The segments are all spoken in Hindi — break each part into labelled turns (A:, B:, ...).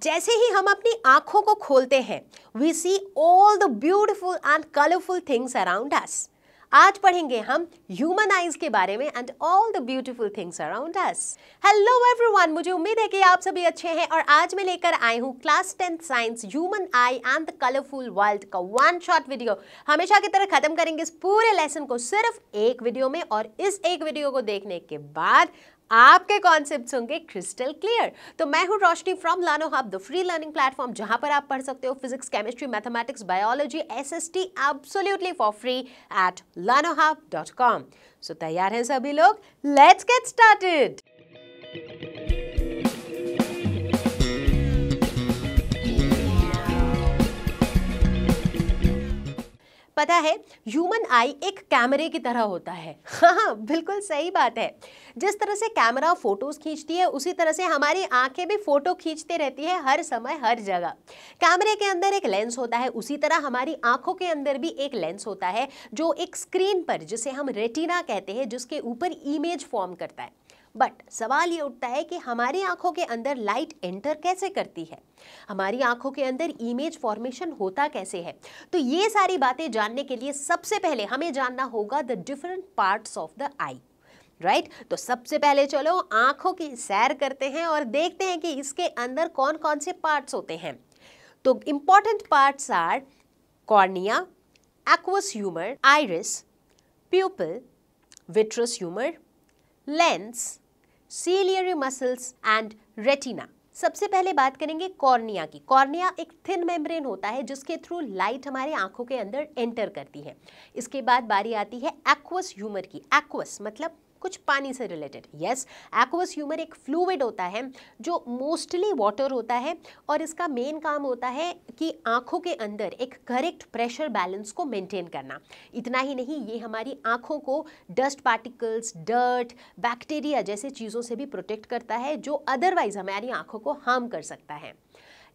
A: जैसे ही हम अपनी आंखों को खोलते हैं we see all the beautiful and colourful things around us आज पढ़ेंगे हम ह्यूमन आइज के बारे में and all the beautiful things around us hello everyone मुझे उम्मीद है कि आप सभी अच्छे हैं और आज मैं लेकर आई हूँ class tenth science human eye and the colourful world का वन शॉट वीडियो हमेशा की तरह खत्म करेंगे इस पूरे लेसन को सिर्फ एक वीडियो में और इस एक वीडियो को देखने के बाद आपके कॉन्सेप्ट होंगे क्रिस्टल क्लियर तो मैं हूँ Roshni from Lano hub the free learning platform जहां पर आप पढ़ सकते हो physics chemistry mathematics biology S S T absolutely for free at Lano hub dot com so तैयार हैं सभी लोग लेट्स गेट स्टार्टेड पता है ह्यूमन आई एक कैमरे की तरह होता है हाँ हाँ बिल्कुल सही बात है जिस तरह से कैमरा फोटोज खींचती है उसी तरह से हमारी आंखें भी फोटो खींचते रहती है हर समय हर जगह कैमरे के अंदर एक लेंस होता है उसी तरह हमारी आंखों के अंदर भी एक लेंस होता है जो एक स्क्रीन पर जिसे हम रेटिना कहते हैं जिसके ऊपर इमेज फॉर्म करता है बट सवाल ये उठता है कि हमारी आंखों के अंदर लाइट एंटर कैसे करती है हमारी आंखों के अंदर इमेज फॉर्मेशन होता कैसे है तो ये सारी बातें जानने के लिए सबसे पहले हमें जानना होगा the different parts of the eye right right? तो सबसे पहले चलो आंखों की सैर करते हैं और देखते हैं कि इसके अंदर कौन कौन से पार्ट्स होते हैं तो important parts are cornea aqueous humour iris pupil vitreous humour lens ciliary muscles and retina सबसे पहले बात करेंगे कॉर्निया की कॉर्निया एक थिन मेम्ब्रेन होता है जिसके थ्रू लाइट हमारे आंखों के अंदर एंटर करती है इसके बाद बारी आती है एक्वस ह्यूमर की एक्वस मतलब कुछ पानी से रिलेटेड यस एक्वस ह्यूमर एक फ्लूड होता है जो मोस्टली वाटर होता है और इसका मेन काम होता है कि आँखों के अंदर एक करेक्ट प्रेशर बैलेंस को मेंटेन करना इतना ही नहीं ये हमारी आँखों को डस्ट पार्टिकल्स डर्ट बैक्टीरिया जैसे चीज़ों से भी प्रोटेक्ट करता है जो अदरवाइज़ हमारी आँखों को हार्म कर सकता है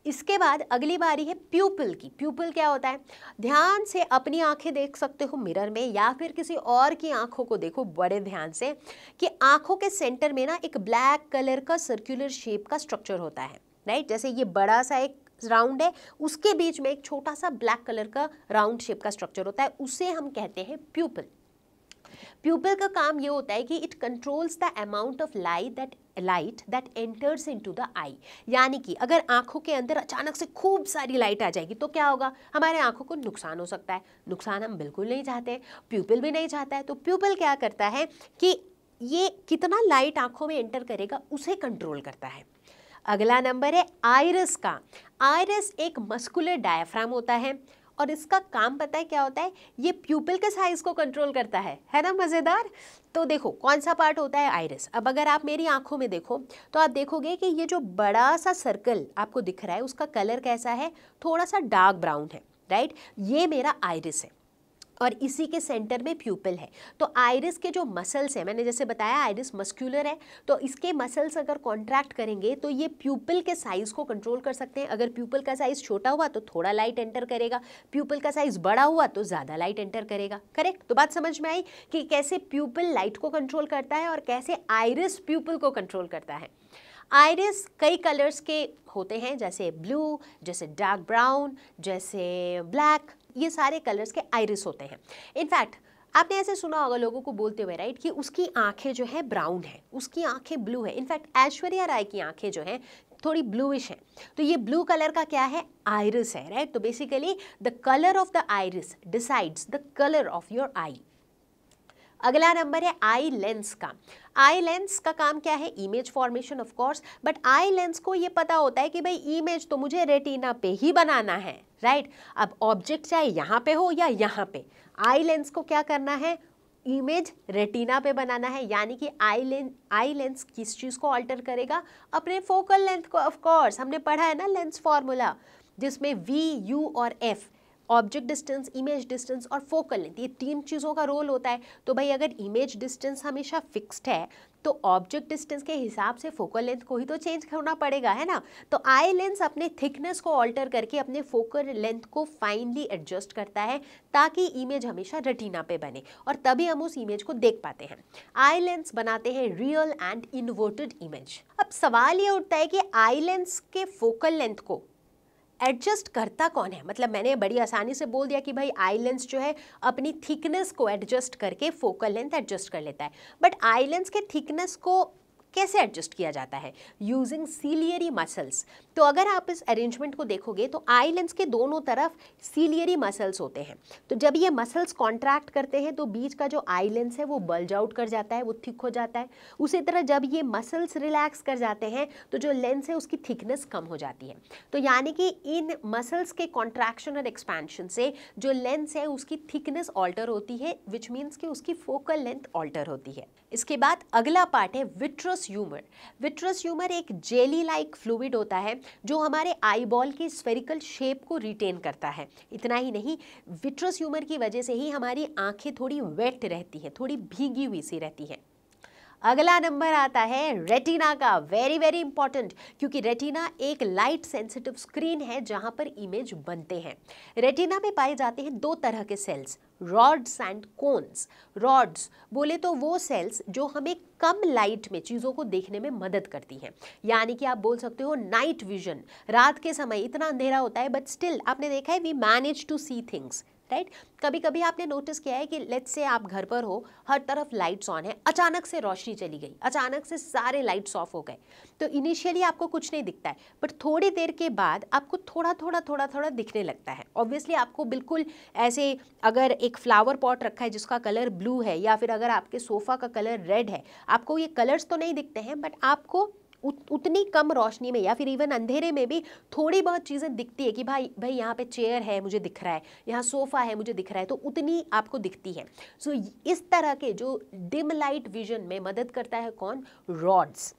A: इसके बाद अगली बारी है प्यूपल की प्यूपल क्या होता है ध्यान से अपनी आंखें देख सकते हो मिरर में या फिर किसी और की आंखों को देखो बड़े ध्यान से कि आंखों के सेंटर में ना एक ब्लैक कलर का सर्कुलर शेप का स्ट्रक्चर होता है राइट जैसे ये बड़ा सा एक राउंड है उसके बीच में एक छोटा सा ब्लैक कलर का राउंड शेप का स्ट्रक्चर होता है उसे हम कहते हैं प्यूपल प्यूपल का काम ये होता है कि it controls the amount of light that light that enters to the eye यानी कि अगर आंखों के अंदर अचानक से खूब सारी लाइट आ जाएगी तो क्या होगा हमारे आंखों को नुकसान हो सकता है नुकसान हम बिल्कुल नहीं चाहते प्यूपल भी नहीं चाहता है तो प्यूपल क्या करता है कि ये कितना लाइट आंखों में एंटर करेगा उसे कंट्रोल करता है अगला नंबर है आयरस का आयरस एक मस्कुलर डायफ्राम होता है और इसका काम पता है क्या होता है ये प्यूपिल के साइज़ को कंट्रोल करता है है ना मज़ेदार तो देखो कौन सा पार्ट होता है आयरस अब अगर आप मेरी आंखों में देखो तो आप देखोगे कि ये जो बड़ा सा सर्कल आपको दिख रहा है उसका कलर कैसा है थोड़ा सा डार्क ब्राउन है राइट ये मेरा आयरस है और इसी के सेंटर में प्यूपल है तो आयरिस के जो मसल्स हैं मैंने जैसे बताया आयरिस मस्क्यूलर है तो इसके मसल्स अगर कॉन्ट्रैक्ट करेंगे तो ये प्यूपल के साइज़ को कंट्रोल कर सकते हैं अगर प्यूपल का साइज़ छोटा हुआ तो थोड़ा लाइट एंटर करेगा प्यूपल का साइज़ बड़ा हुआ तो ज़्यादा लाइट एंटर करेगा करेक्ट तो बात समझ में आई कि कैसे प्यूपल लाइट को कंट्रोल करता है और कैसे आयरिस प्यूपल को कंट्रोल करता है आयरिस कई कलर्स के होते हैं जैसे ब्लू जैसे डार्क ब्राउन जैसे ब्लैक ये सारे कलर्स के आयरिस होते हैं इनफैक्ट आपने ऐसे सुना होगा लोगों को बोलते हुए राइट कि उसकी आंखें जो है ब्राउन है उसकी आंखें ब्लू है इनफैक्ट ऐश्वर्या राय की आंखें जो हैं थोड़ी ब्लूइश है तो ये ब्लू कलर का क्या है आयरिस है राइट तो basically the colour of the iris decides the colour of your eye अगला नंबर है आई लेंस का आई लेंस का काम क्या है image formation of course but eye lens को ये पता होता है कि भाई इमेज तो मुझे रेटिना पे ही बनाना है राइट right? अब ऑब्जेक्ट चाहे यहाँ पे हो या यहाँ पे आई लेंस को क्या करना है इमेज रेटिना पे बनाना है यानी कि आई लेंस आई लेंस किस चीज़ को ऑल्टर करेगा अपने फोकल लेंथ को ऑफ कोर्स हमने पढ़ा है ना लेंस फॉर्मूला जिसमें वी यू और f object distance image distance और फोकल लेंथ ये तीन चीज़ों का रोल होता है तो भाई अगर इमेज डिस्टेंस हमेशा फिक्स्ड है तो ऑब्जेक्ट डिस्टेंस के हिसाब से फोकल लेंथ को ही तो चेंज करना पड़ेगा है ना तो आई लेंस अपने थिकनेस को ऑल्टर करके अपने फोकल लेंथ को फाइनली एडजस्ट करता है ताकि इमेज हमेशा रेटिना पे बने और तभी हम उस इमेज को देख पाते हैं आई लेंस बनाते हैं रियल एंड इन्वर्टेड इमेज अब सवाल ये उठता है कि आई लेंस के फोकल लेंथ को एडजस्ट करता कौन है मतलब मैंने बड़ी आसानी से बोल दिया कि भाई आई लेंस जो है अपनी थिकनेस को एडजस्ट करके फोकल लेंथ एडजस्ट कर लेता है बट आई लेंस के थिकनेस को कैसे एडजस्ट किया जाता है यूजिंग सीलियरी मसल्स तो अगर आप इस अरेंजमेंट को देखोगे तो आई लेंस के दोनों तरफ सीलियरी मसल्स होते हैं तो जब ये मसल्स कॉन्ट्रैक्ट करते हैं तो बीच का जो आई लेंस है वो बल्ज आउट कर जाता है वो थिक हो जाता है उसी तरह जब ये मसल्स रिलैक्स कर जाते हैं तो जो लेंस है उसकी थिकनेस कम हो जाती है तो यानी कि इन मसल्स के कॉन्ट्रैक्शन और एक्सपेंशन से जो लेंस है उसकी थिकनेस ऑल्टर होती है विच मीन्स कि उसकी फोकल लेंथ ऑल्टर होती है इसके बाद अगला पार्ट है विट्रस ह्यूमर विट्रस ह्यूमर एक जेली लाइक फ्लूड होता है जो हमारे आई बॉल के स्फेरिकल शेप को रिटेन करता है इतना ही नहीं विट्रस ह्यूमर की वजह से ही हमारी आंखें थोड़ी वेट रहती हैं थोड़ी भीगी हुई सी रहती हैं अगला नंबर आता है रेटिना का वेरी वेरी इंपॉर्टेंट क्योंकि रेटिना एक लाइट सेंसिटिव स्क्रीन है जहां पर इमेज बनते हैं रेटिना में पाए जाते हैं दो तरह के cells rods and cones rods बोले तो वो सेल्स जो हमें कम लाइट में चीज़ों को देखने में मदद करती हैं यानी कि आप बोल सकते हो नाइट विजन रात के समय इतना अंधेरा होता है बट स्टिल आपने देखा है we manage to see things right कभी कभी आपने नोटिस किया है कि लेट्स से आप घर पर हो हर तरफ लाइट्स ऑन है अचानक से रोशनी चली गई अचानक से सारे लाइट्स ऑफ हो गए तो इनिशियली आपको कुछ नहीं दिखता है बट थोड़ी देर के बाद आपको थोड़ा थोड़ा थोड़ा थोड़ा दिखने लगता है ऑब्वियसली आपको बिल्कुल ऐसे अगर एक फ्लावर पॉट रखा है जिसका कलर ब्लू है या फिर अगर आपके सोफ़ा का कलर रेड है आपको ये कलर्स तो नहीं दिखते हैं बट आपको उत, उतनी कम रोशनी में या फिर इवन अंधेरे में भी थोड़ी बहुत चीज़ें दिखती है कि भाई भाई यहाँ पे चेयर है मुझे दिख रहा है यहाँ सोफ़ा है मुझे दिख रहा है तो उतनी आपको दिखती है सो so, इस तरह के जो डिम लाइट विजन में मदद करता है कौन रॉड्स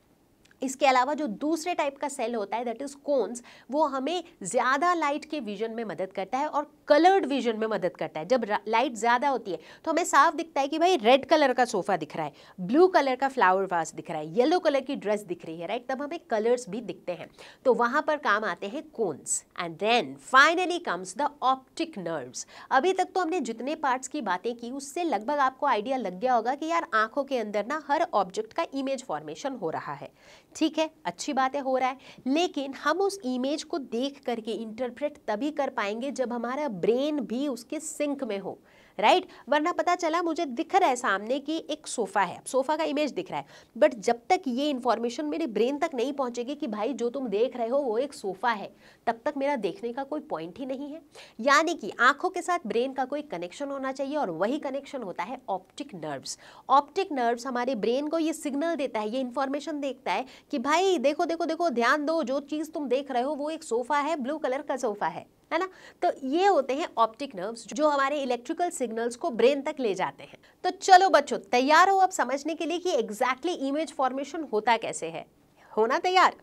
A: इसके अलावा जो दूसरे टाइप का सेल होता है दैट इज़ कोन्स वो हमें ज़्यादा लाइट के विजन में मदद करता है और कलर्ड विजन में मदद करता है जब लाइट ज़्यादा होती है तो हमें साफ दिखता है कि भाई रेड कलर का सोफ़ा दिख रहा है ब्लू कलर का फ्लावर वास दिख रहा है येलो कलर की ड्रेस दिख रही है राइट तब हमें कलर्स भी दिखते हैं तो वहाँ पर काम आते हैं cones and then finally comes the optic nerves अभी तक तो हमने जितने पार्ट्स की बातें की उससे लगभग आपको आइडिया लग गया होगा कि यार आंखों के अंदर ना हर ऑब्जेक्ट का इमेज फॉर्मेशन हो रहा है ठीक है अच्छी बातें हो रहा है लेकिन हम उस इमेज को देख करके इंटरप्रेट तभी कर पाएंगे जब हमारा ब्रेन भी उसके सिंक में हो राइट वरना पता चला मुझे दिख रहा है सामने कि एक सोफ़ा है सोफ़ा का इमेज दिख रहा है बट जब तक ये इन्फॉर्मेशन मेरे ब्रेन तक नहीं पहुंचेगी कि भाई जो तुम देख रहे हो वो एक सोफ़ा है तब तक मेरा देखने का कोई पॉइंट ही नहीं है यानी कि आंखों के साथ ब्रेन का कोई कनेक्शन होना चाहिए और वही कनेक्शन होता है ऑप्टिक नर्व्स ऑप्टिक नर्व्स हमारे ब्रेन को ये सिग्नल देता है ये इन्फॉर्मेशन देखता है कि भाई देखो देखो देखो ध्यान दो जो चीज़ तुम देख रहे हो वो एक सोफ़ा है ब्लू कलर का सोफ़ा है है ना तो ये होते हैं ऑप्टिक नर्व्स जो हमारे इलेक्ट्रिकल सिग्नल्स को ब्रेन तक ले जाते हैं तो चलो बच्चों तैयार हो अब समझने के लिए कि एग्जैक्टली इमेज फॉर्मेशन होता कैसे है होना तैयार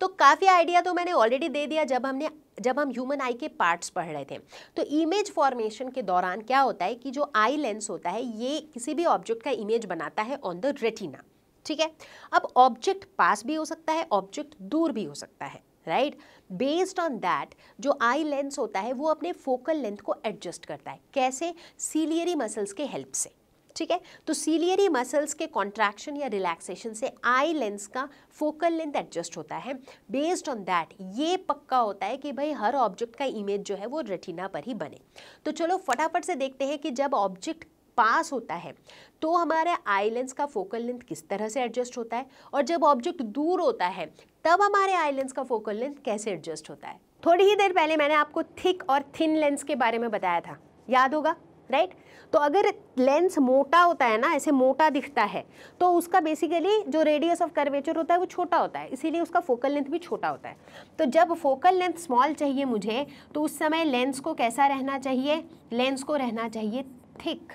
A: तो काफ़ी आइडिया तो मैंने ऑलरेडी दे दिया जब हमने जब हम ह्यूमन आई के पार्ट्स पढ़ रहे थे तो इमेज फॉर्मेशन के दौरान क्या होता है कि जो आई लेंस होता है ये किसी भी ऑब्जेक्ट का इमेज बनाता है ऑन द रेटिना ठीक है अब ऑब्जेक्ट पास भी हो सकता है ऑब्जेक्ट दूर भी हो सकता है right right? Based on that जो आई लेंस होता है वो अपने फोकल लेंथ को एडजस्ट करता है कैसे सीलियरी मसल्स के हेल्प से ठीक है तो सीलियरी मसल्स के कॉन्ट्रैक्शन या रिलैक्सेशन से आई लेंस का फोकल लेंथ एडजस्ट होता है बेस्ड ऑन दैट ये पक्का होता है कि भाई हर ऑब्जेक्ट का इमेज जो है वो रेटिना पर ही बने तो चलो फटाफट से देखते हैं कि जब ऑब्जेक्ट पास होता है तो हमारे आई लेंस का फोकल लेंथ किस तरह से एडजस्ट होता है और जब ऑब्जेक्ट दूर होता है तब हमारे आई लेंस का फोकल लेंथ कैसे एडजस्ट होता है थोड़ी ही देर पहले मैंने आपको थिक और थिन लेंस के बारे में बताया था याद होगा राइट तो अगर लेंस मोटा होता है ना ऐसे मोटा दिखता है तो उसका बेसिकली जो रेडियस ऑफ कर्वेचर होता है वो छोटा होता है इसीलिए उसका फोकल लेंथ भी छोटा होता है तो जब फोकल लेंथ स्मॉल चाहिए मुझे तो उस समय लेंस को कैसा रहना चाहिए लेंस को रहना चाहिए थिक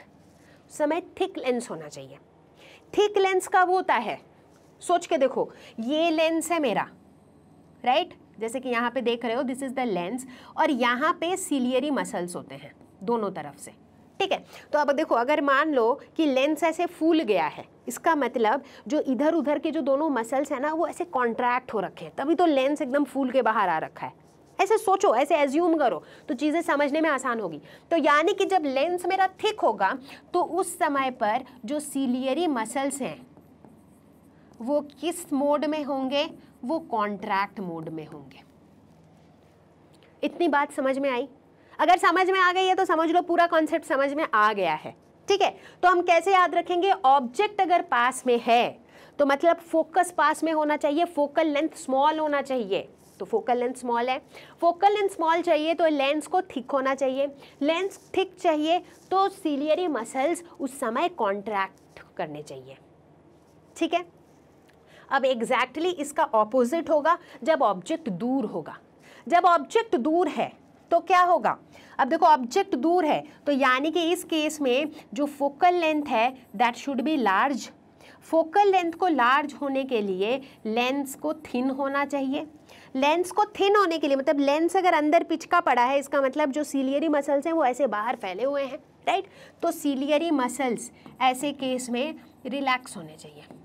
A: उस समय थिक लेंस होना चाहिए थिक लेंस कब होता है सोच के देखो ये लेंस है मेरा राइट जैसे कि यहाँ पे देख रहे हो दिस इज़ द लेंस और यहाँ पे सीलियरी मसल्स होते हैं दोनों तरफ से ठीक है तो अब देखो अगर मान लो कि लेंस ऐसे फूल गया है इसका मतलब जो इधर उधर के जो दोनों मसल्स हैं ना वो ऐसे कॉन्ट्रैक्ट हो रखे हैं तभी तो लेंस एकदम फूल के बाहर आ रखा है ऐसे सोचो ऐसे एज्यूम करो तो चीज़ें समझने में आसान होगी तो यानी कि जब लेंस मेरा थिक होगा तो उस समय पर जो सीलियरी मसल्स हैं वो किस मोड में होंगे वो कॉन्ट्रैक्ट मोड में होंगे इतनी बात समझ में आई अगर समझ में आ गई है तो समझ लो पूरा कॉन्सेप्ट समझ में आ गया है ठीक है तो हम कैसे याद रखेंगे ऑब्जेक्ट अगर पास में है तो मतलब फोकस पास में होना चाहिए फोकल लेंथ स्मॉल होना चाहिए तो फोकल लेंथ स्मॉल है फोकल लेंथ स्मॉल चाहिए तो लेंस को थिक होना चाहिए लेंस थिक चाहिए तो सीलियरी मसल्स उस समय कॉन्ट्रैक्ट करने चाहिए ठीक है अब एग्जैक्टली exactly इसका ऑपोजिट होगा जब ऑब्जेक्ट दूर होगा जब ऑब्जेक्ट दूर है तो क्या होगा अब देखो ऑब्जेक्ट दूर है तो यानी कि इस केस में जो फोकल लेंथ है that should be large focal length को लार्ज होने के लिए लेंस को थिन होना चाहिए लेंस को थिन होने के लिए मतलब लेंस अगर अंदर पिचका पड़ा है इसका मतलब जो सीलियरी मसल्स हैं वो ऐसे बाहर फैले हुए हैं राइट तो सीलियरी मसल्स ऐसे केस में रिलैक्स होने चाहिए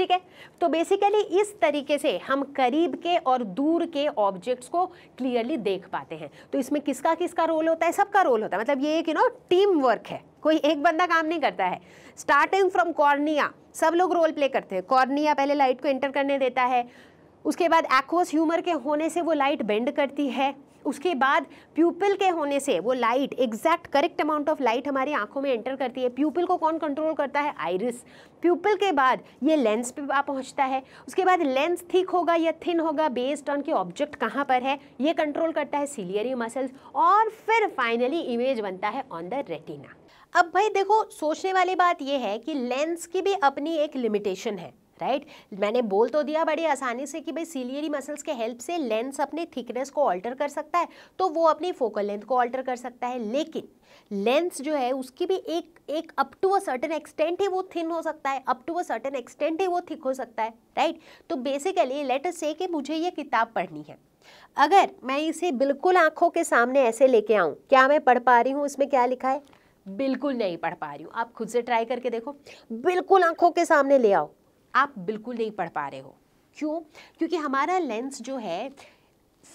A: ठीक है तो बेसिकली इस तरीके से हम करीब के और दूर के ऑब्जेक्ट्स को क्लियरली देख पाते हैं तो इसमें किसका किसका रोल होता है सबका रोल होता है मतलब ये एक यू नो टीम वर्क है कोई एक बंदा काम नहीं करता है स्टार्टिंग फ्रॉम कॉर्निया सब लोग रोल प्ले करते हैं कॉर्निया पहले लाइट को एंटर करने देता है उसके बाद एक्वस ह्यूमर के होने से वो लाइट बेंड करती है उसके बाद प्यूपिल के होने से वो light exact correct amount of light हमारी आंखों में एंटर करती है प्यूपिल को कौन कंट्रोल करता है आइरिस प्यूपिल के बाद ये लेंस पे आ पहुंचता है उसके बाद लेंस थिक होगा या थिन होगा बेस्ड ऑन कि ऑब्जेक्ट कहाँ पर है ये कंट्रोल करता है सीलियरी मसल्स और फिर फाइनली इमेज बनता है ऑन द रेटिना अब भाई देखो सोचने वाली बात यह है कि लेंस की भी अपनी एक लिमिटेशन है राइट मैंने बोल तो दिया बड़ी आसानी से कि भाई सीलियरी मसल्स के हेल्प से लेंस अपने थिकनेस को ऑल्टर कर सकता है तो वो अपनी फोकल लेंथ को ऑल्टर कर सकता है लेकिन लेंस जो है उसकी भी एक एक up to a certain extent ही वो थिन हो सकता है up to a certain extent ही वो थिक हो सकता है राइट right? तो बेसिकली लेट अस से कि मुझे ये किताब पढ़नी है अगर मैं इसे बिल्कुल आंखों के सामने ऐसे लेके आऊँ क्या मैं पढ़ पा रही हूँ इसमें क्या लिखा है बिल्कुल नहीं पढ़ पा रही हूँ आप खुद से ट्राई करके देखो बिल्कुल आंखों के सामने ले आओ आप बिल्कुल नहीं पढ़ पा रहे हो क्यों क्योंकि हमारा लेंस जो है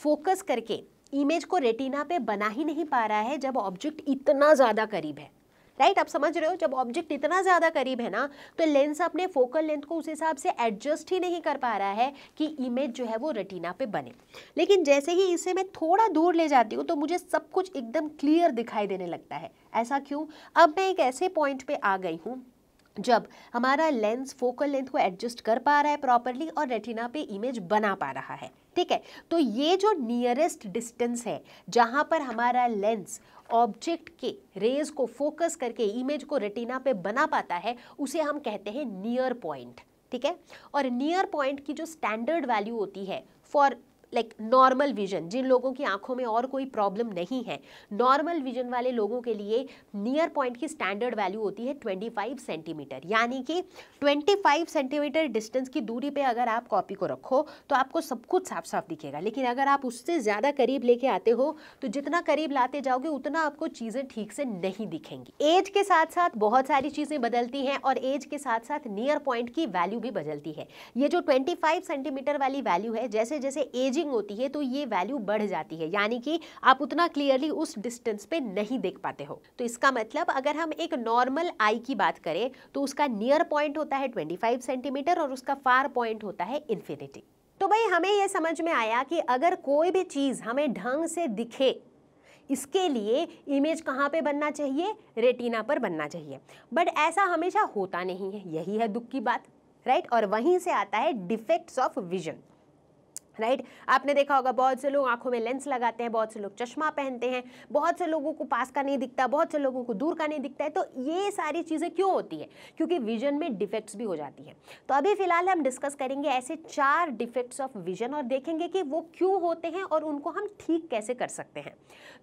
A: फोकस करके इमेज को रेटिना पे बना ही नहीं पा रहा है जब ऑब्जेक्ट इतना ज़्यादा करीब है राइट right? आप समझ रहे हो जब ऑब्जेक्ट इतना ज़्यादा करीब है ना तो लेंस अपने फोकल लेंथ को उस हिसाब से एडजस्ट ही नहीं कर पा रहा है कि इमेज जो है वो रेटिना पे बने लेकिन जैसे ही इसे मैं थोड़ा दूर ले जाती हूँ तो मुझे सब कुछ एकदम क्लियर दिखाई देने लगता है ऐसा क्यों अब मैं एक ऐसे पॉइंट पर आ गई हूँ जब हमारा लेंस फोकल लेंथ को एडजस्ट कर पा रहा है प्रॉपरली और रेटिना पे इमेज बना पा रहा है ठीक है तो ये जो नियरेस्ट डिस्टेंस है जहाँ पर हमारा लेंस ऑब्जेक्ट के रेज को फोकस करके इमेज को रेटिना पे बना पाता है उसे हम कहते हैं नियर पॉइंट ठीक है और नियर पॉइंट की जो स्टैंडर्ड वैल्यू होती है फॉर लाइक नॉर्मल विजन जिन लोगों की आंखों में और कोई प्रॉब्लम नहीं है नॉर्मल विजन वाले लोगों के लिए नियर पॉइंट की स्टैंडर्ड वैल्यू होती है 25 सेंटीमीटर यानी कि 25 सेंटीमीटर डिस्टेंस की दूरी पे अगर आप कॉपी को रखो तो आपको सब कुछ साफ साफ दिखेगा लेकिन अगर आप उससे ज़्यादा करीब लेके आते हो तो जितना करीब लाते जाओगे उतना आपको चीज़ें ठीक से नहीं दिखेंगी एज के साथ साथ बहुत सारी चीज़ें बदलती हैं और एज के साथ साथ नियर पॉइंट की वैल्यू भी बदलती है ये जो ट्वेंटी सेंटीमीटर वाली वैल्यू है जैसे जैसे एजिंग क्रॉसिंग होती है तो ये वैल्यू बढ़ जाती है यानी कि आप उतना क्लियरली उस डिस्टेंस पे नहीं देख पाते हो तो इसका मतलब अगर हम एक नॉर्मल आई की बात करें तो उसका नियर पॉइंट होता है 25 सेंटीमीटर और उसका फार पॉइंट होता है इन्फिनिटी तो भाई हमें यह समझ में आया कि अगर कोई भी चीज़ हमें ढंग से दिखे इसके लिए इमेज कहाँ पे बनना चाहिए रेटिना पर बनना चाहिए बट ऐसा हमेशा होता नहीं है यही है दुख की बात राइट और वहीं से आता है defects of vision right right? आपने देखा होगा बहुत से लोग आंखों में लेंस लगाते हैं बहुत से लोग चश्मा पहनते हैं बहुत से लोगों को पास का नहीं दिखता बहुत से लोगों को दूर का नहीं दिखता है तो ये सारी चीज़ें क्यों होती है क्योंकि विजन में डिफेक्ट्स भी हो जाती है तो अभी फिलहाल हम डिस्कस करेंगे ऐसे चार डिफेक्ट्स ऑफ विजन और देखेंगे कि वो क्यों होते हैं और उनको हम ठीक कैसे कर सकते हैं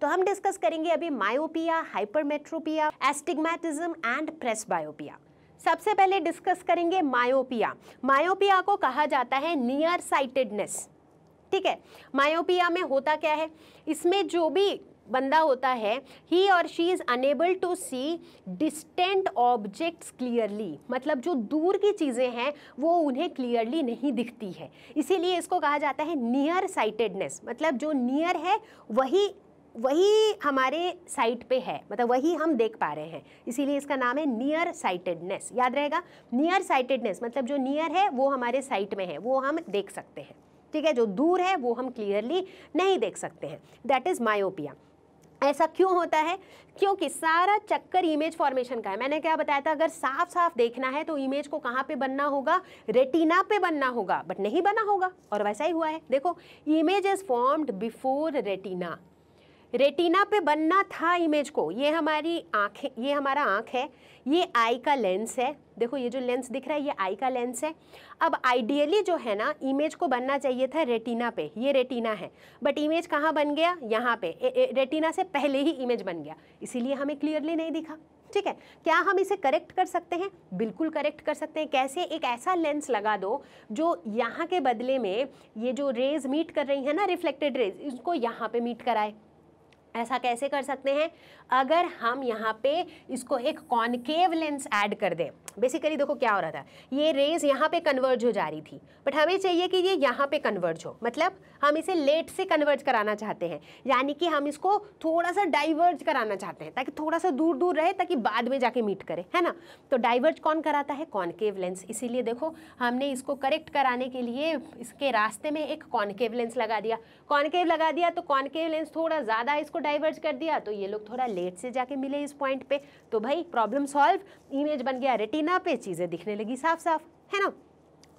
A: तो हम डिस्कस करेंगे अभी myopia hypermetropia astigmatism and presbyopia सबसे पहले डिस्कस करेंगे मायोपिया मायोपिया को कहा जाता है नियर साइटेडनेस ठीक है मायोपिया में होता क्या है इसमें जो भी बंदा होता है ही और she is unable to see distant objects clearly मतलब जो दूर की चीज़ें हैं वो उन्हें क्लियरली नहीं दिखती है इसीलिए इसको कहा जाता है नियर साइटेडनेस मतलब जो नियर है वही वही हमारे साइट पे है मतलब वही हम देख पा रहे हैं इसीलिए इसका नाम है नियर साइटेडनेस याद रहेगा नियर साइटेडनेस मतलब जो नियर है वो हमारे साइट में है वो हम देख सकते हैं ठीक है जो दूर है वो हम क्लियरली नहीं देख सकते हैं दैट इज़ माओपिया ऐसा क्यों होता है क्योंकि सारा चक्कर इमेज फॉर्मेशन का है मैंने क्या बताया था अगर साफ साफ देखना है तो इमेज को कहाँ पे बनना होगा रेटिना पे बनना होगा बट नहीं बना होगा और वैसा ही हुआ है देखो image is formed before retina retina पे बनना था इमेज को ये हमारी आँखें ये हमारा आँख है ये आई का लेंस है देखो ये जो लेंस दिख रहा है ये आई का लेंस है अब आइडियली जो है ना इमेज को बनना चाहिए था रेटिना पे ये रेटिना है बट इमेज कहाँ बन गया यहाँ पे ए, ए, रेटिना से पहले ही इमेज बन गया इसीलिए हमें क्लियरली नहीं दिखा ठीक है क्या हम इसे करेक्ट कर सकते हैं बिल्कुल करेक्ट कर सकते हैं कैसे एक ऐसा लेंस लगा दो जो यहाँ के बदले में ये जो रेज मीट कर रही है ना रिफ्लेक्टेड रेज इसको यहाँ पे मीट कराए ऐसा कैसे कर सकते हैं अगर हम यहाँ पे इसको एक कॉन्केव लेंस ऐड कर दें बेसिकली देखो क्या हो रहा था ये रेज यहाँ पे कन्वर्ज हो जा रही थी बट हमें चाहिए कि ये यहाँ पे कन्वर्ज हो मतलब हम इसे लेट से कन्वर्ज कराना चाहते हैं यानी कि हम इसको थोड़ा सा डाइवर्ज कराना चाहते हैं ताकि थोड़ा सा दूर दूर रहे ताकि बाद में जाके मीट करे है ना तो डाइवर्ज कौन कराता है कॉन्केव लेंस इसीलिए देखो हमने इसको करेक्ट कराने के लिए इसके रास्ते में एक कॉन्केव लेंस लगा दिया कॉन्केव लगा दिया तो कॉन्केव लेंस थोड़ा ज़्यादा इसको डाइवर्ज कर दिया तो ये लोग थोड़ा लेट से जाके मिले इस पॉइंट पे तो भाई प्रॉब्लम सॉल्व इमेज बन गया रेटिना पे चीज़ें दिखने लगी साफ साफ है ना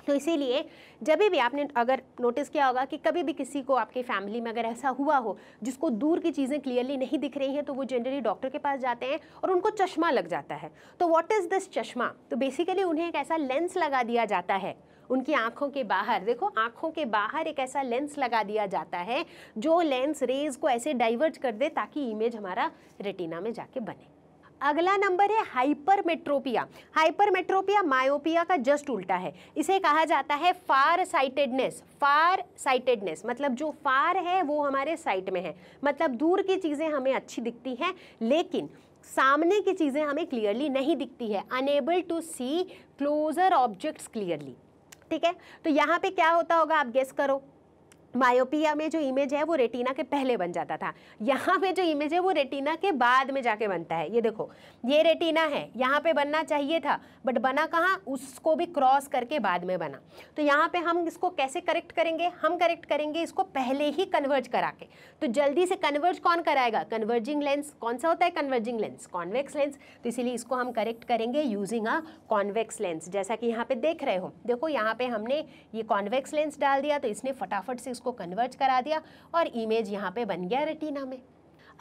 A: तो इसीलिए जब भी आपने अगर नोटिस किया होगा कि कभी भी किसी को आपके फैमिली में अगर ऐसा हुआ हो जिसको दूर की चीज़ें क्लियरली नहीं दिख रही हैं तो वो जनरली डॉक्टर के पास जाते हैं और उनको चश्मा लग जाता है तो व्हाट इज़ दिस चश्मा तो बेसिकली उन्हें एक ऐसा लेंस लगा दिया जाता है उनकी आंखों के बाहर देखो आंखों के बाहर एक ऐसा लेंस लगा दिया जाता है जो लेंस रेज को ऐसे डाइवर्ट कर दे ताकि इमेज हमारा रेटिना में जाके बने अगला नंबर है हाइपरमेट्रोपिया हाइपरमेट्रोपिया मायोपिया का जस्ट उल्टा है इसे कहा जाता है फार साइटेडनेस फार साइटेडनेस मतलब जो फार है वो हमारे साइट में है मतलब दूर की चीज़ें हमें अच्छी दिखती हैं लेकिन सामने की चीज़ें हमें क्लियरली नहीं दिखती है unable to see closer objects clearly ठीक है तो यहाँ पे क्या होता होगा आप गेस करो मायोपिया में जो इमेज है वो रेटिना के पहले बन जाता था यहाँ पे जो इमेज है वो रेटिना के बाद में जाके बनता है ये देखो ये रेटिना है यहाँ पे बनना चाहिए था बट बना कहाँ उसको भी क्रॉस करके बाद में बना तो यहाँ पे हम इसको कैसे करेक्ट करेंगे हम करेक्ट करेंगे इसको पहले ही कन्वर्ज करा के तो जल्दी से कन्वर्ज कौन कराएगा कन्वर्जिंग लेंस कौन सा होता है कन्वर्जिंग लेंस कॉन्वेक्स लेंस तो इसीलिए इसको हम करेक्ट करेंगे यूजिंग अ कॉन्वेक्स लेंस जैसा कि यहाँ पे देख रहे हो देखो यहाँ पे हमने ये कॉन्वेक्स लेंस डाल दिया तो इसने फटाफट से इसको इसको कन्वर्ट करा दिया और इमेज यहाँ पे बन गया रेटिना में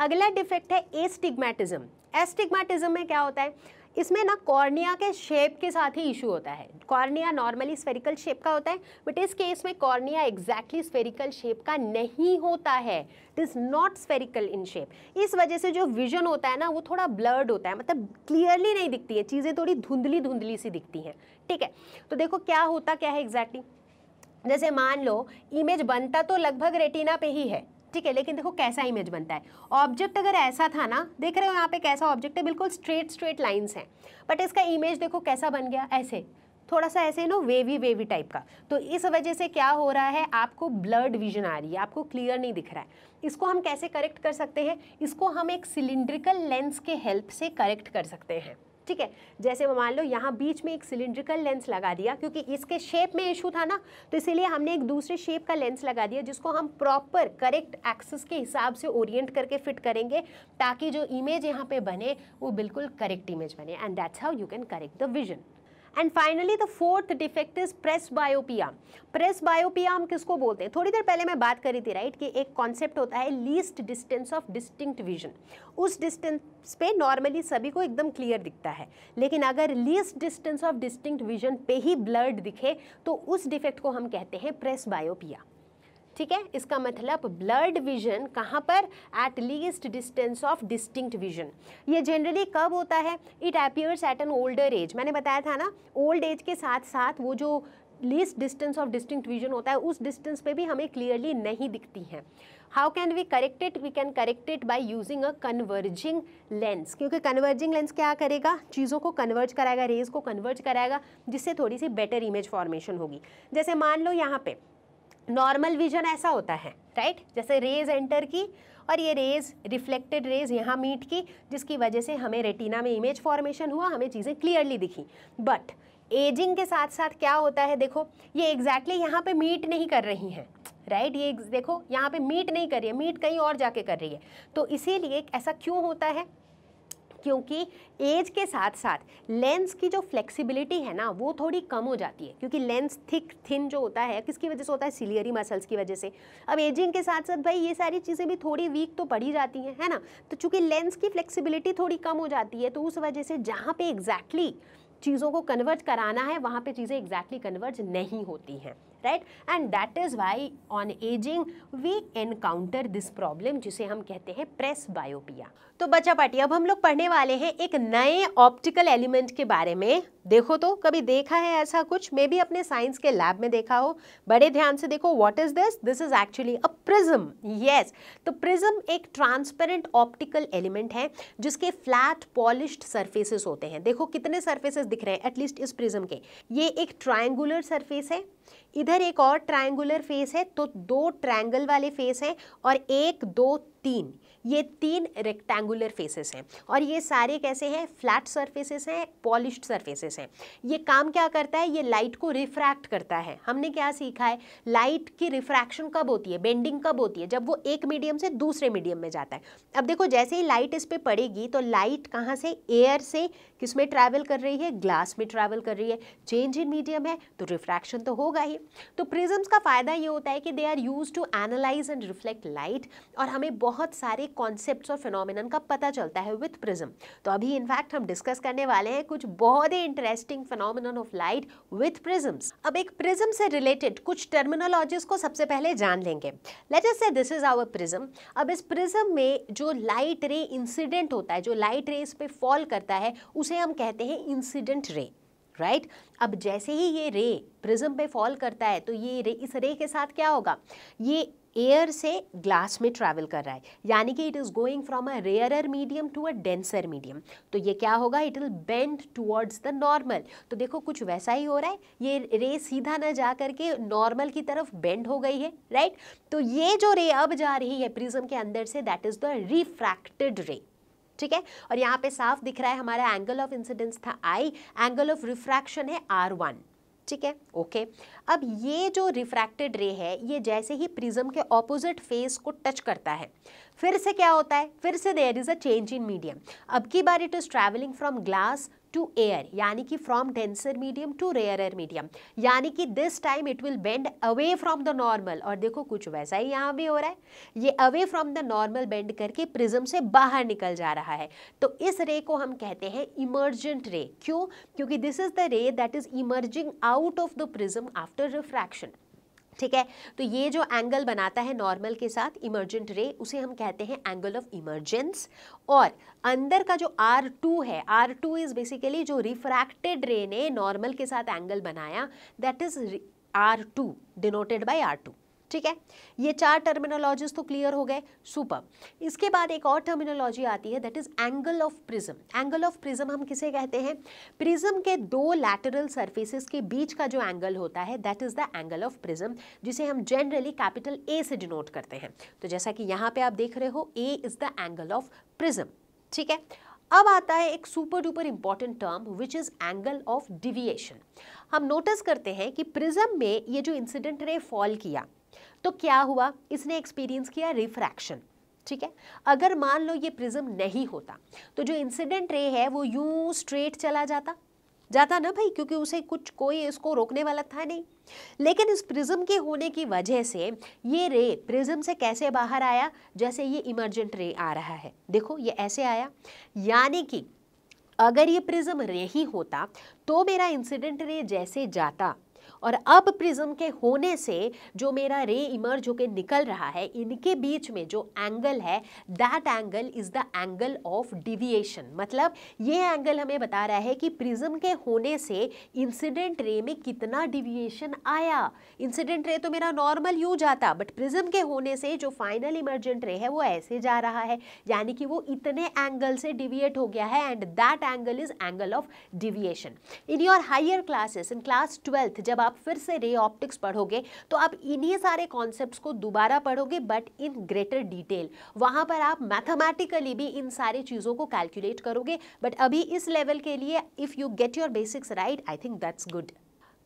A: अगला डिफेक्ट है एस्टिग्मेटिज्म एस्टिग्मेटिज्म में क्या होता है इसमें ना कॉर्निया के शेप के साथ ही इशू होता है कॉर्निया नॉर्मली स्फेरिकल शेप का होता है बट इस केस में कॉर्निया एग्जैक्टली स्फेरिकल शेप का नहीं होता है it is not spherical in shape इस वजह से जो विजन होता है ना वो थोड़ा ब्लर्ड होता है मतलब क्लियरली नहीं दिखती है चीज़ें थोड़ी धुंधली धुंधली सी दिखती हैं ठीक है तो देखो क्या होता क्या है एग्जैक्टली exactly? जैसे मान लो इमेज बनता तो लगभग रेटिना पे ही है ठीक है लेकिन देखो कैसा इमेज बनता है ऑब्जेक्ट अगर ऐसा था ना देख रहे हो यहाँ पे कैसा ऑब्जेक्ट है बिल्कुल स्ट्रेट स्ट्रेट लाइंस हैं बट इसका इमेज देखो कैसा बन गया ऐसे थोड़ा सा ऐसे नो वेवी वेवी टाइप का तो इस वजह से क्या हो रहा है आपको ब्लर्ड विजन आ रही है आपको क्लियर नहीं दिख रहा है इसको हम कैसे करेक्ट कर सकते हैं इसको हम एक सिलिंड्रिकल लेंस के हेल्प से करेक्ट कर सकते हैं ठीक है जैसे मान लो यहाँ बीच में एक सिलिंड्रिकल लेंस लगा दिया क्योंकि इसके शेप में इशू था ना तो इसीलिए हमने एक दूसरे शेप का लेंस लगा दिया जिसको हम प्रॉपर करेक्ट एक्सेस के हिसाब से ओरिएंट करके फिट करेंगे ताकि जो इमेज यहाँ पे बने वो बिल्कुल करेक्ट इमेज बने and that's how you can correct the vision and finally the fourth defect is presbyopia presbyopia हम किसको बोलते हैं थोड़ी देर पहले मैं बात करी थी राइट कि एक कॉन्सेप्ट होता है least distance of distinct vision उस डिस्टेंस पे नॉर्मली सभी को एकदम क्लियर दिखता है लेकिन अगर least distance of distinct vision पे ही ब्लर्ड दिखे तो उस डिफेक्ट को हम कहते हैं प्रेस बायोपिया ठीक है इसका मतलब ब्लर्ड विजन कहाँ पर at least distance of distinct vision ये जनरली कब होता है it appears at an older age मैंने बताया था ना ओल्ड एज के साथ साथ वो जो least distance of distinct vision होता है उस डिस्टेंस पे भी हमें क्लियरली नहीं दिखती हैं how can we correct it we can correct it by using a converging lens क्योंकि कन्वर्जिंग लेंस क्या करेगा चीज़ों को कन्वर्ज कराएगा रेज को कन्वर्ज कराएगा जिससे थोड़ी सी बेटर इमेज फॉर्मेशन होगी जैसे मान लो यहाँ पे नॉर्मल विजन ऐसा होता है राइट जैसे रेज एंटर की और ये रेज रिफ्लेक्टेड रेज यहाँ मीट की जिसकी वजह से हमें रेटिना में इमेज फॉर्मेशन हुआ हमें चीज़ें क्लियरली दिखी बट एजिंग के साथ साथ क्या होता है देखो ये एग्जैक्टली exactly यहाँ पे मीट नहीं कर रही हैं राइट ये देखो यहाँ पे मीट नहीं कर रही है मीट कहीं और जाके कर रही है तो इसीलिए ऐसा क्यों होता है क्योंकि एज के साथ साथ लेंस की जो फ्लेक्सिबिलिटी है ना वो थोड़ी कम हो जाती है क्योंकि लेंस थिक थिन जो होता है किसकी वजह से होता है सिलियरी मसल्स की वजह से अब एजिंग के साथ साथ भाई ये सारी चीज़ें भी थोड़ी वीक तो पड़ी जाती हैं है ना तो चूँकि लेंस की फ्लेक्सिबिलिटी थोड़ी कम हो जाती है तो उस वजह से जहाँ पर एग्जैक्टली चीज़ों को कन्वर्ज कराना है वहाँ पे चीज़ें एग्जैक्टली कन्वर्ज नहीं होती हैं right and that is why on ageing we encounter this problem जिसे हम कहते हैं प्रेस बायोपिया तो बच्चा पार्टी अब हम लोग पढ़ने वाले हैं एक नए ऑप्टिकल एलिमेंट के बारे में देखो तो कभी देखा है ऐसा कुछ मे भी अपने साइंस के लैब में देखा हो बड़े ध्यान से देखो what is this this is actually a prism yes तो प्रिज्म एक ट्रांसपेरेंट ऑप्टिकल एलिमेंट है जिसके फ्लैट पॉलिश्ड सर्फेसिस होते हैं देखो कितने सर्फेसिस दिख रहे हैं एटलीस्ट इस प्रिज्म के ये एक ट्राइंगुलर सर्फेस है इधर एक और ट्रायंगुलर फेस है तो दो ट्रायंगल वाले फेस हैं और एक दो तीन ये तीन रेक्टेंगुलर फेसेस हैं और ये सारे कैसे हैं फ्लैट सर्फेसेस हैं पॉलिश सर्फेसेस हैं ये काम क्या करता है ये लाइट को रिफ्रैक्ट करता है हमने क्या सीखा है लाइट की रिफ्रैक्शन कब होती है बेंडिंग कब होती है जब वो एक मीडियम से दूसरे मीडियम में जाता है अब देखो जैसे ही लाइट इस पर पड़ेगी तो लाइट कहाँ से एयर से किस में ट्रैवल कर रही है ग्लास में ट्रैवल कर रही है चेंज इन मीडियम है तो रिफ्रैक्शन तो होगा ही तो प्रिजम्स का फ़ायदा ये होता है कि they are use to analyse and reflect light और हमें बहुत सारे कॉन्सेप्ट्स और फिनोमिन का पता चलता है विथ प्रिज्म तो अभी इनफैक्ट हम डिस्कस करने वाले हैं कुछ बहुत ही interesting phenomena of light with prisms अब एक प्रिज्म से रिलेटेड कुछ टर्मिनोलॉजीज को सबसे पहले जान लेंगे लेट अस से दिस इज आवर प्रिज्म अब इस प्रिज्म में जो लाइट रे इंसिडेंट होता है जो लाइट रे इस पर फॉल करता है उसे हम कहते हैं इंसिडेंट रे राइट right? अब जैसे ही ये रे प्रिज्म पे फॉल करता है तो ये रे इस रे के साथ क्या होगा ये एयर से ग्लास में ट्रैवल कर रहा है यानी कि it is going from a rarer medium to a denser medium तो ये क्या होगा it will bend towards the normal तो देखो कुछ वैसा ही हो रहा है ये रे सीधा ना जा करके नॉर्मल की तरफ बेंड हो गई है राइट right? तो ये जो रे अब जा रही है प्रिज्म के अंदर say that is the refracted रे ठीक है और यहाँ पे साफ दिख रहा है हमारा एंगल ऑफ इंसिडेंस था आई एंगल ऑफ रिफ्रैक्शन है आर वन ठीक है ओके अब ये जो रिफ्रैक्टेड रे है ये जैसे ही प्रिज्म के ऑपोजिट फेस को टच करता है फिर से क्या होता है फिर से there is a change in medium अब की बार it is travelling from glass to air यानी कि from denser medium to rare medium यानी कि this time it will bend away from the normal और देखो कुछ वैसा ही यहाँ भी हो रहा है ये away from the normal bend करके प्रिज्म से बाहर निकल जा रहा है तो इस रे को हम कहते हैं इमर्जेंट रे क्यों क्योंकि this is the ray that is emerging out of the prism after refraction ठीक है तो ये जो एंगल बनाता है नॉर्मल के साथ इमर्जेंट रे उसे हम कहते हैं एंगल ऑफ इमर्जेंस और अंदर का जो आर टू है आर टू इज़ बेसिकली जो रिफ्रैक्टेड रे ने नॉर्मल के साथ एंगल बनाया that is r two denoted by r two ठीक है ये चार टर्मिनोलॉजीज तो क्लियर हो गए सुपर इसके बाद एक और टर्मिनोलॉजी आती है that is angle of prism angle of prism हम किसे कहते हैं प्रिज्म के दो लैटरल सर्फेसिस के बीच का जो एंगल होता है that is the angle of prism जिसे हम जनरली कैपिटल ए से डिनोट करते हैं तो जैसा कि यहाँ पे आप देख रहे हो A is the angle of prism ठीक है अब आता है एक super duper important term which is angle of deviation हम नोटिस करते हैं कि प्रिज्म में ये जो इंसिडेंट रे फॉल किया तो क्या हुआ इसने एक्सपीरियंस किया रिफ्रैक्शन ठीक है अगर मान लो ये प्रिज्म नहीं होता तो जो इंसिडेंट रे है वो यूं स्ट्रेट चला जाता जाता ना भाई क्योंकि उसे कुछ कोई इसको रोकने वाला था नहीं लेकिन इस प्रिज्म के होने की वजह से ये रे प्रिज्म से कैसे बाहर आया जैसे ये इमरजेंट रे आ रहा है देखो ये ऐसे आया यानी कि अगर ये प्रिज्म रे ही होता तो मेरा इंसिडेंट रे जैसे जाता और अब प्रिज्म के होने से जो मेरा रे इमर्ज के निकल रहा है इनके बीच में जो एंगल है that angle is the angle of deviation मतलब ये एंगल हमें बता रहा है कि प्रिज्म के होने से इंसिडेंट रे में कितना डिविएशन आया इंसिडेंट रे तो मेरा नॉर्मल यू जाता बट प्रिज्म के होने से जो फाइनल इमरजेंट रे है वो ऐसे जा रहा है यानी कि वो इतने एंगल से डिविएट हो गया है and that angle is angle of deviation in your higher classes in class twelfth जब आप आप फिर से रे ऑप्टिक्स पढ़ोगे तो आप इन्हीं सारे कॉन्सेप्ट्स को दोबारा पढ़ोगे बट इन ग्रेटर डिटेल वहाँ पर आप मैथमेटिकली भी इन सारे चीज़ों को कैलकुलेट करोगे बट अभी इस लेवल के लिए if you get your basics right I think that's good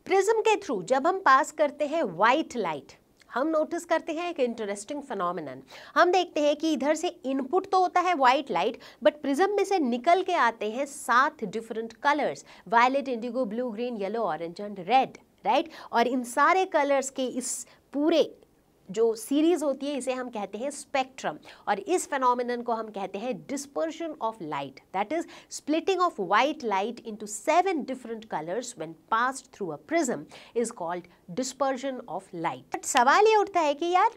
A: prism के थ्रू जब हम पास करते हैं वाइट लाइट हम नोटिस करते हैं एक इंटरेस्टिंग फिनोमिनन हम देखते हैं कि इधर से इनपुट तो होता है वाइट लाइट बट प्रिज्म में से निकल के आते हैं सात different colours violet indigo blue green yellow orange and red right और इन सारे कलर्स के इस पूरे जो सीरीज़ होती है इसे हम कहते हैं स्पेक्ट्रम और इस फेनोमिनन को हम कहते हैं dispersion of light that is splitting of white light into seven different colours when passed through a prism is called dispersion of light but सवाल ये उठता है कि यार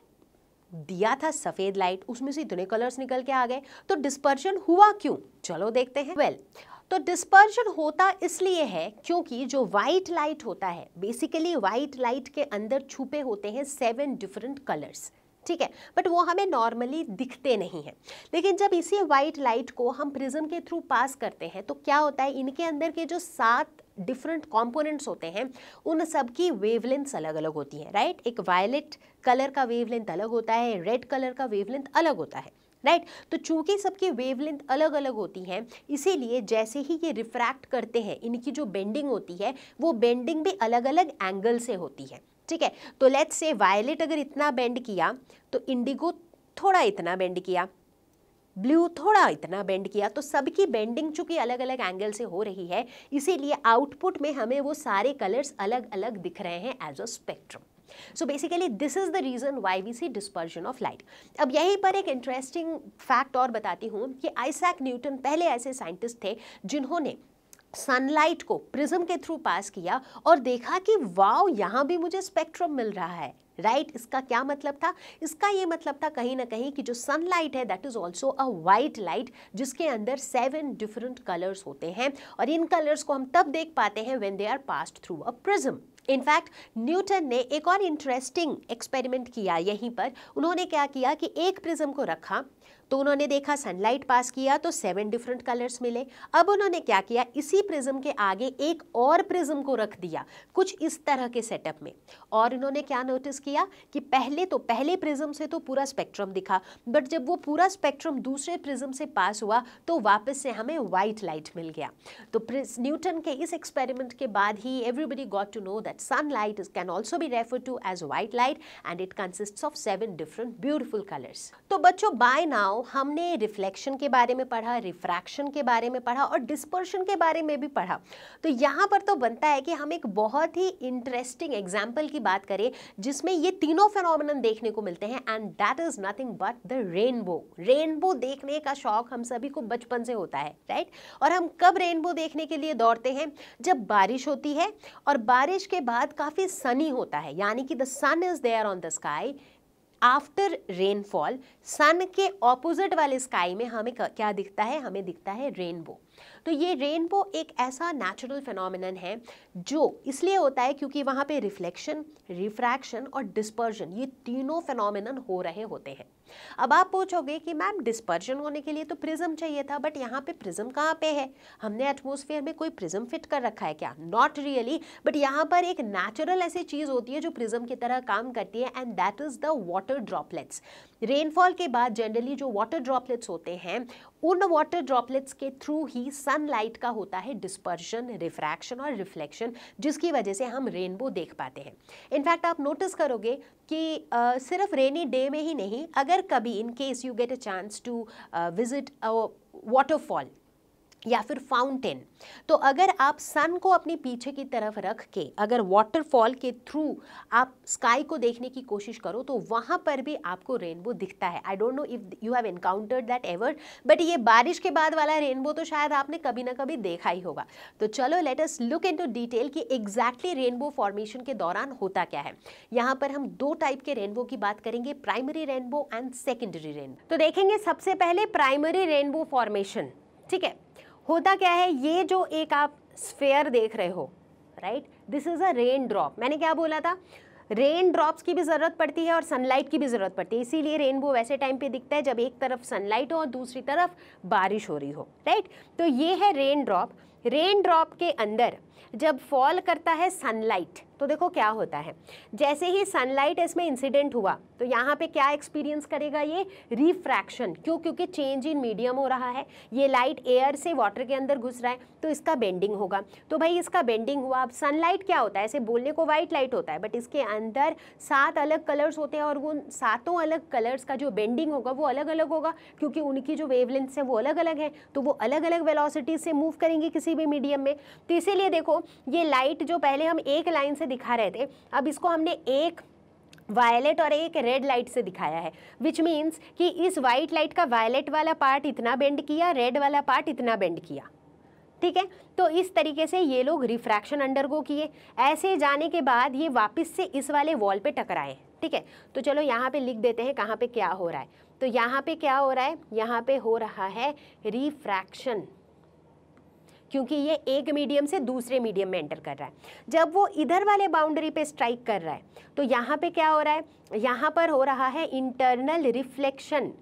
A: दिया था सफ़ेद लाइट उसमें से इतने कलर्स निकल के आ गए तो डिस्पर्शन हुआ क्यों चलो देखते हैं वेल well, तो डिस्पर्जन होता इसलिए है क्योंकि जो वाइट लाइट होता है बेसिकली वाइट लाइट के अंदर छुपे होते हैं सेवन डिफरेंट कलर्स ठीक है बट वो हमें नॉर्मली दिखते नहीं हैं लेकिन जब इसी वाइट लाइट को हम प्रिज्म के थ्रू पास करते हैं तो क्या होता है इनके अंदर के जो सात डिफरेंट कॉम्पोनेंट्स होते हैं उन सब की वेवलेंथ्स अलग अलग होती हैं राइट एक वायलेट कलर का वेवलेंथ अलग होता है रेड कलर का वेवलेंथ अलग होता है राइट right? तो चूंकि सबकी वेवलेंथ अलग अलग होती हैं इसीलिए जैसे ही ये रिफ्रैक्ट करते हैं इनकी जो बेंडिंग होती है वो बेंडिंग भी अलग अलग एंगल से होती है ठीक है तो लेट्स से वायलेट अगर इतना बेंड किया तो इंडिगो थोड़ा इतना बेंड किया ब्लू थोड़ा इतना बेंड किया तो सबकी बेंडिंग चूंकि अलग अलग एंगल से हो रही है इसीलिए आउटपुट में हमें वो सारे कलर्स अलग अलग दिख रहे हैं as a spectrum so basically this is the reason why we see dispersion of light अब यहीं पर एक इंटरेस्टिंग फैक्ट और बताती हूँ कि आइसैक न्यूटन पहले ऐसे साइंटिस्ट थे जिन्होंने सनलाइट को प्रिज्म के थ्रू पास किया और देखा कि वाव यहाँ भी मुझे स्पेक्ट्रम मिल रहा है राइट right? इसका क्या मतलब था इसका ये मतलब था कहीं ना कहीं कि जो सनलाइट है that is also a white light जिसके अंदर सेवन डिफरेंट कलर्स होते हैं और इन कलर्स को हम तब देख पाते हैं when they are passed through a prism in fact Newton ने एक और इंटरेस्टिंग एक्सपेरिमेंट किया यहीं पर उन्होंने क्या किया कि एक प्रिज्म को रखा तो उन्होंने देखा सनलाइट पास किया तो सेवन डिफरेंट कलर्स मिले अब उन्होंने क्या किया इसी प्रिज्म के आगे एक और प्रिज्म को रख दिया कुछ इस तरह के सेटअप में और इन्होंने क्या नोटिस किया कि पहले तो पहले प्रिज्म से तो पूरा स्पेक्ट्रम दिखा बट जब वो पूरा स्पेक्ट्रम दूसरे प्रिज्म से पास हुआ तो वापस से हमें वाइट लाइट मिल गया तो न्यूटन के इस एक्सपेरिमेंट के बाद ही everybody got to know that sunlight can also be refer to as white light and it consist of seven different beautiful colours तो बच्चों बाय नाउ दोस्तों हमने रिफ्लेक्शन के बारे में पढ़ा रिफ्रैक्शन के बारे में पढ़ा और डिस्पर्शन के बारे में भी पढ़ा तो यहाँ पर तो बनता है कि हम एक बहुत ही इंटरेस्टिंग एग्जाम्पल की बात करें जिसमें ये तीनों फेनोमिनन देखने को मिलते हैं and that is nothing but the rainbow rainbow देखने का शौक हम सभी को बचपन से होता है राइट और हम कब रेनबो देखने के लिए दौड़ते हैं जब बारिश होती है और बारिश के बाद काफ़ी सनी होता है यानी कि the sun is there on the sky after rainfall sun के ऑपोजिट वाले स्काई में हमें क्या दिखता है हमें दिखता है रेनबो तो ये रेनबो एक ऐसा नेचुरल फिनोमिनन है जो इसलिए होता है क्योंकि वहाँ पे रिफ्लेक्शन रिफ्रैक्शन और डिस्पर्जन ये तीनों फिनोमिनन हो रहे होते हैं अब आप पूछोगे कि मैम डिस्पर्जन होने के लिए तो प्रिज्म चाहिए था बट यहाँ पे प्रिज्म कहाँ पे है हमने एटमोसफेयर में कोई प्रिज्म फिट कर रखा है क्या नॉट रियली बट यहाँ पर एक नेचुरल ऐसी चीज़ होती है जो प्रिज्म की तरह काम करती है and that is the water droplets rainfall के बाद जनरली जो वाटर ड्रॉपलेट्स होते हैं उन वाटर ड्रॉपलेट्स के थ्रू ही सनलाइट का होता है डिस्पर्शन रिफ्रैक्शन और रिफ्लेक्शन जिसकी वजह से हम रेनबो देख पाते हैं इनफैक्ट आप नोटिस करोगे कि आ, सिर्फ रेनी डे में ही नहीं अगर कभी in case you get a chance to visit waterfall या फिर फाउंटेन तो अगर आप सन को अपने पीछे की तरफ रख के अगर वाटरफॉल के थ्रू आप स्काई को देखने की कोशिश करो तो वहाँ पर भी आपको रेनबो दिखता है I don't know if you have encountered that ever but ये बारिश के बाद वाला रेनबो तो शायद आपने कभी ना कभी देखा ही होगा तो चलो let us look into detail कि एग्जैक्टली रेनबो फॉर्मेशन के दौरान होता क्या है यहाँ पर हम दो टाइप के रेनबो की बात करेंगे primary rainbow and secondary rainbow तो देखेंगे सबसे पहले प्राइमरी रेनबो फॉर्मेशन ठीक है होता क्या है ये जो एक आप स्फेयर देख रहे हो right this is a rain drop मैंने क्या बोला था रेन ड्रॉप्स की भी ज़रूरत पड़ती है और सनलाइट की भी ज़रूरत पड़ती है इसीलिए रेनबो वैसे टाइम पे दिखता है जब एक तरफ सनलाइट हो और दूसरी तरफ बारिश हो रही हो राइट तो ये है रेन ड्रॉप रेन ड्रॉप के अंदर जब फॉल करता है सनलाइट तो देखो क्या होता है जैसे ही सनलाइट इसमें इंसिडेंट हुआ तो यहाँ पे क्या एक्सपीरियंस करेगा ये रिफ्रैक्शन क्यों क्योंकि चेंज इन मीडियम हो रहा है ये लाइट एयर से वाटर के अंदर घुस रहा है तो इसका बेंडिंग होगा तो भाई इसका बेंडिंग हुआ अब सनलाइट क्या होता है ऐसे बोलने को वाइट लाइट होता है बट इसके अंदर सात अलग कलर्स होते हैं और वो सातों अलग कलर्स का जो बेंडिंग होगा वो अलग अलग होगा क्योंकि उनकी जो वेवलेंथ्स है वो अलग अलग है तो वो अलग अलग वेलोसिटीज से मूव करेंगे किसी भी मीडियम में तो इसीलिए देखो देखो ये लाइट जो पहले हम एक लाइन से दिखा रहे थे अब इसको हमने एक वायलेट और एक रेड लाइट से दिखाया है विच मीन्स कि इस वाइट लाइट का वायलेट वाला पार्ट इतना बेंड किया रेड वाला पार्ट इतना बेंड किया ठीक है तो इस तरीके से ये लोग रिफ्रैक्शन अंडरगो किए ऐसे जाने के बाद ये वापस से इस वाले वॉल पे टकराए ठीक है तो चलो यहाँ पे लिख देते हैं कहाँ पे क्या हो रहा है तो यहाँ पे क्या हो रहा है यहाँ पे हो रहा है रिफ्रैक्शन क्योंकि ये एक मीडियम से दूसरे मीडियम में एंटर कर रहा है जब वो इधर वाले बाउंड्री पे स्ट्राइक कर रहा है तो यहाँ पे क्या हो रहा है यहाँ पर हो रहा है इंटरनल रिफ्लेक्शन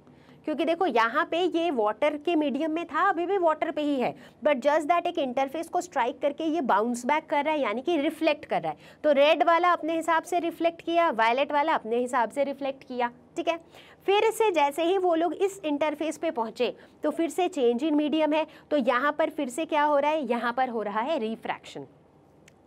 A: क्योंकि देखो यहाँ पे ये वाटर के मीडियम में था अभी भी वाटर पे ही है बट जस्ट दैट एक इंटरफेस को स्ट्राइक करके ये बाउंस बैक कर रहा है यानी कि रिफ्लेक्ट कर रहा है तो रेड वाला अपने हिसाब से रिफ्लेक्ट किया वायलेट वाला अपने हिसाब से रिफ्लेक्ट किया ठीक है फिर से जैसे ही वो लोग इस इंटरफेस पे पहुँचे तो फिर से चेंज इन मीडियम है तो यहाँ पर फिर से क्या हो रहा है यहाँ पर हो रहा है रिफ्रैक्शन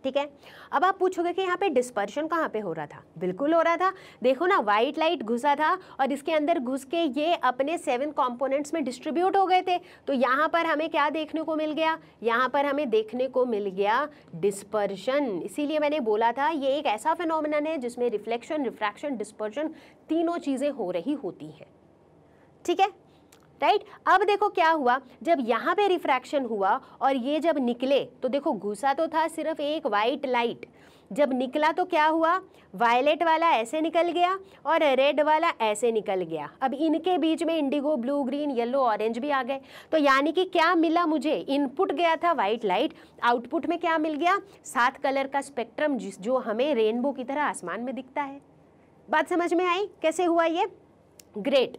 A: ठीक है अब आप पूछोगे कि यहाँ पे डिस्पर्शन कहाँ पे हो रहा था बिल्कुल हो रहा था देखो ना वाइट लाइट घुसा था और इसके अंदर घुस के ये अपने सेवन कंपोनेंट्स में डिस्ट्रीब्यूट हो गए थे तो यहाँ पर हमें क्या देखने को मिल गया यहाँ पर हमें देखने को मिल गया डिस्पर्शन इसीलिए मैंने बोला था ये एक ऐसा फिनोमिनन है जिसमें रिफ्लेक्शन रिफ्रैक्शन डिस्पर्शन तीनों चीज़ें हो रही होती हैं ठीक है राइट अब देखो क्या हुआ जब यहाँ पे रिफ्रैक्शन हुआ और ये जब निकले तो देखो घुसा तो था सिर्फ एक वाइट लाइट जब निकला तो क्या हुआ वायलेट वाला ऐसे निकल गया और रेड वाला ऐसे निकल गया अब इनके बीच में indigo blue green yellow orange भी आ गए तो यानी कि क्या मिला मुझे इनपुट गया था वाइट लाइट आउटपुट में क्या मिल गया सात कलर का स्पेक्ट्रम जिस जो हमें रेनबो की तरह आसमान में दिखता है बात समझ में आई कैसे हुआ ये ग्रेट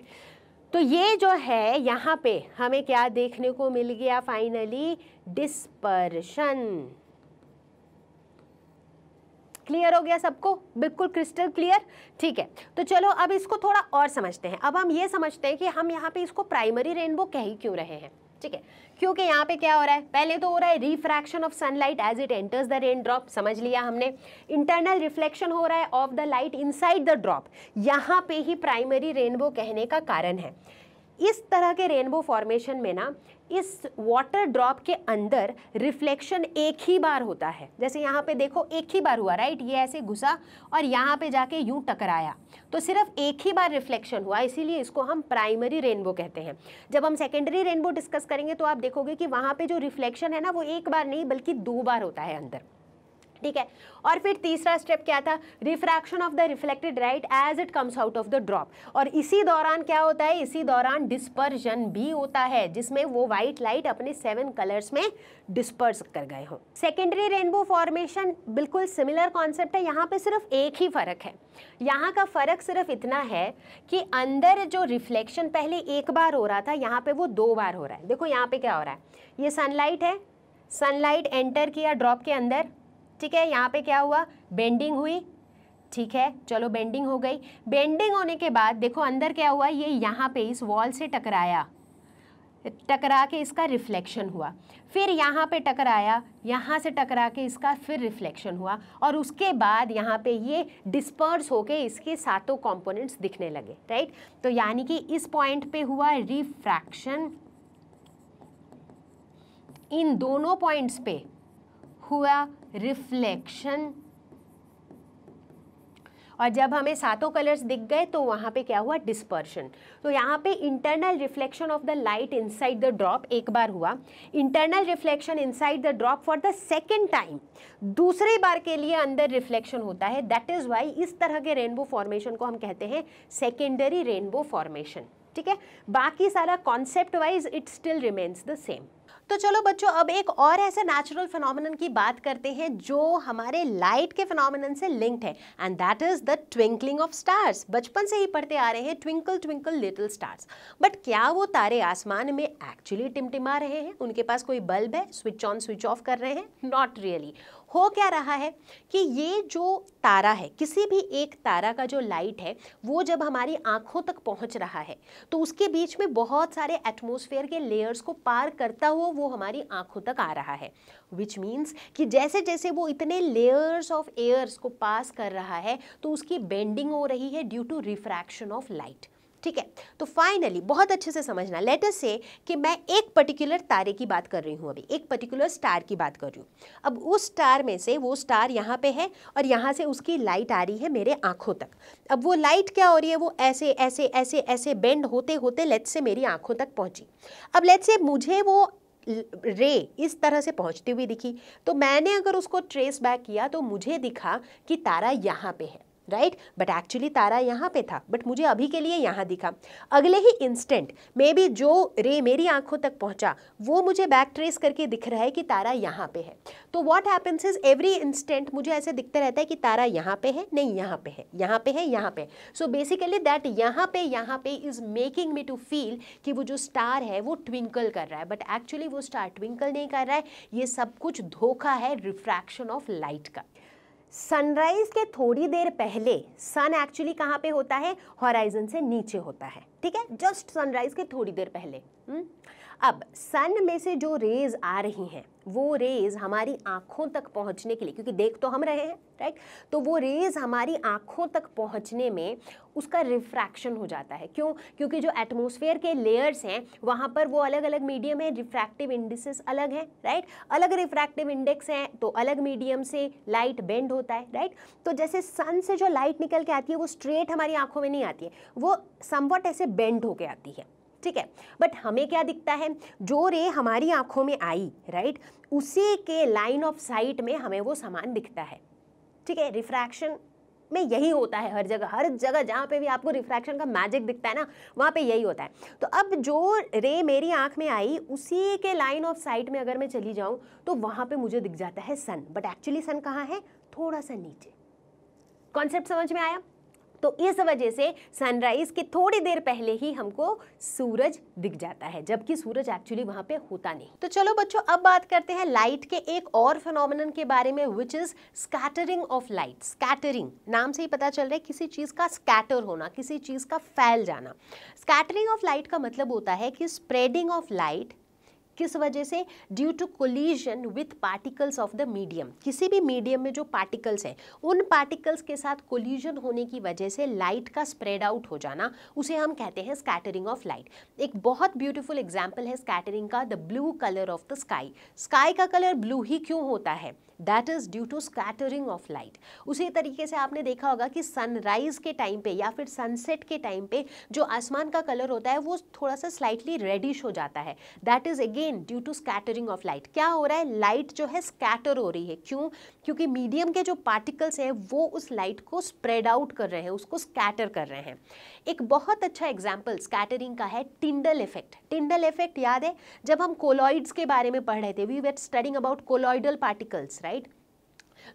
A: तो ये जो है यहाँ पे हमें क्या देखने को मिल गया फाइनली डिस्पर्शन क्लियर हो गया सबको बिल्कुल क्रिस्टल क्लियर ठीक है तो चलो अब इसको थोड़ा और समझते हैं अब हम ये समझते हैं कि हम यहाँ पे इसको प्राइमरी रेनबो कह ही क्यों रहे हैं ठीक है क्योंकि यहाँ पे क्या हो रहा है पहले तो हो रहा है refraction of sunlight as it enters the rain drop समझ लिया हमने इंटरनल रिफ्लेक्शन हो रहा है of the light side the drop यहाँ पे ही प्राइमरी रेनबो कहने का कारण है इस तरह के रेनबो फॉर्मेशन में ना इस वाटर ड्रॉप के अंदर रिफ्लेक्शन एक ही बार होता है जैसे यहाँ पे देखो एक ही बार हुआ राइट ये ऐसे घुसा और यहाँ पे जाके यूँ टकराया तो सिर्फ एक ही बार रिफ्लेक्शन हुआ इसीलिए इसको हम प्राइमरी रेनबो कहते हैं जब हम सेकेंडरी रेनबो डिस्कस करेंगे तो आप देखोगे कि वहाँ पर जो रिफ्लेक्शन है ना वो एक बार नहीं बल्कि दो बार होता है अंदर ठीक है और फिर तीसरा स्टेप क्या था refraction of the reflected light as it comes out of the drop और इसी दौरान क्या होता है इसी दौरान डिस्पर्जन भी होता है जिसमें वो व्हाइट लाइट अपने सेवन कलर्स में डिस्पर्स कर गए हों सेकेंडरी रेनबो फॉर्मेशन बिल्कुल सिमिलर कॉन्सेप्ट है यहाँ पे सिर्फ एक ही फ़र्क है यहाँ का फ़र्क सिर्फ इतना है कि अंदर जो रिफ्लेक्शन पहले एक बार हो रहा था यहाँ पे वो दो बार हो रहा है देखो यहाँ पे क्या हो रहा है ये सनलाइट है सनलाइट एंटर किया ड्रॉप के अंदर ठीक है यहाँ पे क्या हुआ बेंडिंग हुई ठीक है चलो बेंडिंग हो गई बेंडिंग होने के बाद देखो अंदर क्या हुआ ये यहाँ पे इस वॉल से टकराया टकरा के इसका रिफ्लेक्शन हुआ फिर यहाँ पे टकराया यहाँ से टकरा के इसका फिर रिफ्लेक्शन हुआ और उसके बाद यहाँ पे ये डिस्पर्स होके इसके सातों कंपोनेंट्स दिखने लगे राइट तो यानी कि इस पॉइंट पे हुआ रिफ्रैक्शन इन दोनों पॉइंट्स पे हुआ रिफ्लेक्शन और जब हमें सातों कलर्स दिख गए तो वहाँ पे क्या हुआ डिस्पर्शन तो यहाँ पे internal reflection of the light inside the drop एक बार हुआ internal reflection inside the drop for the second time दूसरे बार के लिए अंदर रिफ्लेक्शन होता है दैट इज़ वाई इस तरह के रेनबो फॉर्मेशन को हम कहते हैं सेकेंडरी रेनबो फॉर्मेशन ठीक है बाकी सारा concept wise it still remains the same तो चलो बच्चों अब एक और ऐसे नेचुरल फिनोमिनन की बात करते हैं जो हमारे लाइट के फिनोमिनन से लिंक्ड है and that is the twinkling of stars बचपन से ही पढ़ते आ रहे हैं twinkle twinkle little stars but क्या वो तारे आसमान में एक्चुअली टिमटिमा रहे हैं उनके पास कोई बल्ब है स्विच ऑन स्विच ऑफ कर रहे हैं नॉट रियली हो क्या रहा है कि ये जो तारा है किसी भी एक तारा का जो लाइट है वो जब हमारी आँखों तक पहुँच रहा है तो उसके बीच में बहुत सारे एटमोसफेयर के लेयर्स को पार करता हुआ वो हमारी आँखों तक आ रहा है विच मीन्स कि जैसे जैसे वो इतने लेयर्स ऑफ एयर्स को पास कर रहा है तो उसकी बेंडिंग हो रही है due to refraction of light ठीक है तो फाइनली बहुत अच्छे से समझना लेटर से कि मैं एक पर्टिकुलर तारे की बात कर रही हूँ अभी एक पर्टिकुलर स्टार की बात कर रही हूँ अब उस स्टार में से वो स्टार यहाँ पे है और यहाँ से उसकी लाइट आ रही है मेरे आँखों तक अब वो लाइट क्या हो रही है वो ऐसे ऐसे ऐसे ऐसे बेंड होते होते लेट से मेरी आँखों तक पहुँची अब लेट से मुझे वो रे इस तरह से पहुँचती हुई दिखी तो मैंने अगर उसको ट्रेस बैक किया तो मुझे दिखा कि तारा यहाँ पे है राइट बट एक्चुअली तारा यहाँ पे था बट मुझे अभी के लिए यहाँ दिखा अगले ही इंस्टेंट मे बी जो रे मेरी आंखों तक पहुँचा वो मुझे बैक ट्रेस करके दिख रहा है कि तारा यहाँ पे है तो what happens is every instant मुझे ऐसे दिखता रहता है कि तारा यहाँ पे है नहीं यहाँ पे है यहाँ पे है यहाँ पे सो बेसिकली दैट यहाँ पे यहाँ पे is making me to feel कि वो जो स्टार है वो ट्विंकल कर रहा है बट एक्चुअली वो स्टार ट्विंकल नहीं कर रहा है ये सब कुछ धोखा है रिफ्रैक्शन ऑफ लाइट का सनराइज के थोड़ी देर पहले सन एक्चुअली कहाँ पे होता है हॉराइजन से नीचे होता है ठीक है जस्ट सनराइज के थोड़ी देर पहले हुँ? हम्म? अब सन में से जो रेज आ रही हैं वो रेज हमारी आँखों तक पहुँचने के लिए क्योंकि देख तो हम रहे हैं राइट तो वो रेज हमारी आँखों तक पहुँचने में उसका रिफ्रैक्शन हो जाता है क्यों क्योंकि जो एटमोसफेयर के लेयर्स हैं वहाँ पर वो अलग अलग मीडियम है रिफ्रैक्टिव इंडिसेस अलग हैं राइट अलग रिफ्रैक्टिव इंडेक्स हैं तो अलग मीडियम से लाइट बेंड होता है राइट तो जैसे सन से जो लाइट निकल के आती है वो स्ट्रेट हमारी आँखों में नहीं आती है वो समवट ऐसे बेंड होके आती है ठीक है बट हमें क्या दिखता है जो रे हमारी आंखों में आई राइट उसी के लाइन ऑफ साइट में हमें वो सामान दिखता है ठीक है रिफ्रैक्शन में यही होता है हर जगह हर जगह जहाँ पे भी आपको रिफ्रैक्शन का मैजिक दिखता है ना वहाँ पे यही होता है तो अब जो रे मेरी आंख में आई उसी के लाइन ऑफ साइट में अगर मैं चली जाऊँ तो वहाँ पे मुझे दिख जाता है सन बट एक्चुअली सन कहाँ है थोड़ा सा नीचे कॉन्सेप्ट समझ में आया तो इस वजह से सनराइज के थोड़ी देर पहले ही हमको सूरज दिख जाता है जबकि सूरज एक्चुअली वहाँ पे होता नहीं तो चलो बच्चों अब बात करते हैं लाइट के एक और फिनोमिन के बारे में which is scattering of light scattering नाम से ही पता चल रहा है किसी चीज़ का स्कैटर होना किसी चीज़ का फैल जाना स्कैटरिंग ऑफ लाइट का मतलब होता है कि स्प्रेडिंग ऑफ लाइट किस वजह से due to collision with particles of the medium किसी भी मीडियम में जो पार्टिकल्स हैं उन पार्टिकल्स के साथ कोलिजन होने की वजह से लाइट का स्प्रेड आउट हो जाना उसे हम कहते हैं स्कैटरिंग ऑफ लाइट एक बहुत ब्यूटीफुल एग्जाम्पल है स्कैटरिंग का the blue colour of the sky sky का कलर ब्लू ही क्यों होता है that is due to scattering of light उसी तरीके से आपने देखा होगा कि सनराइज़ के टाइम पे या फिर सनसेट के टाइम पे जो आसमान का कलर होता है वो थोड़ा सा स्लाइटली रेडिश हो जाता है that is again due to scattering of light क्या हो रहा है लाइट जो है स्कैटर हो रही है क्यों क्योंकि मीडियम के जो पार्टिकल्स हैं वो उस लाइट को स्प्रेड आउट कर रहे हैं उसको स्कैटर कर रहे हैं एक बहुत अच्छा एग्जाम्पल स्कैटरिंग का है टिंडल इफेक्ट टिंडल इफेक्ट याद है जब हम कोलॉइड्स के बारे में पढ़ रहे थे we were studying about colloidal particles right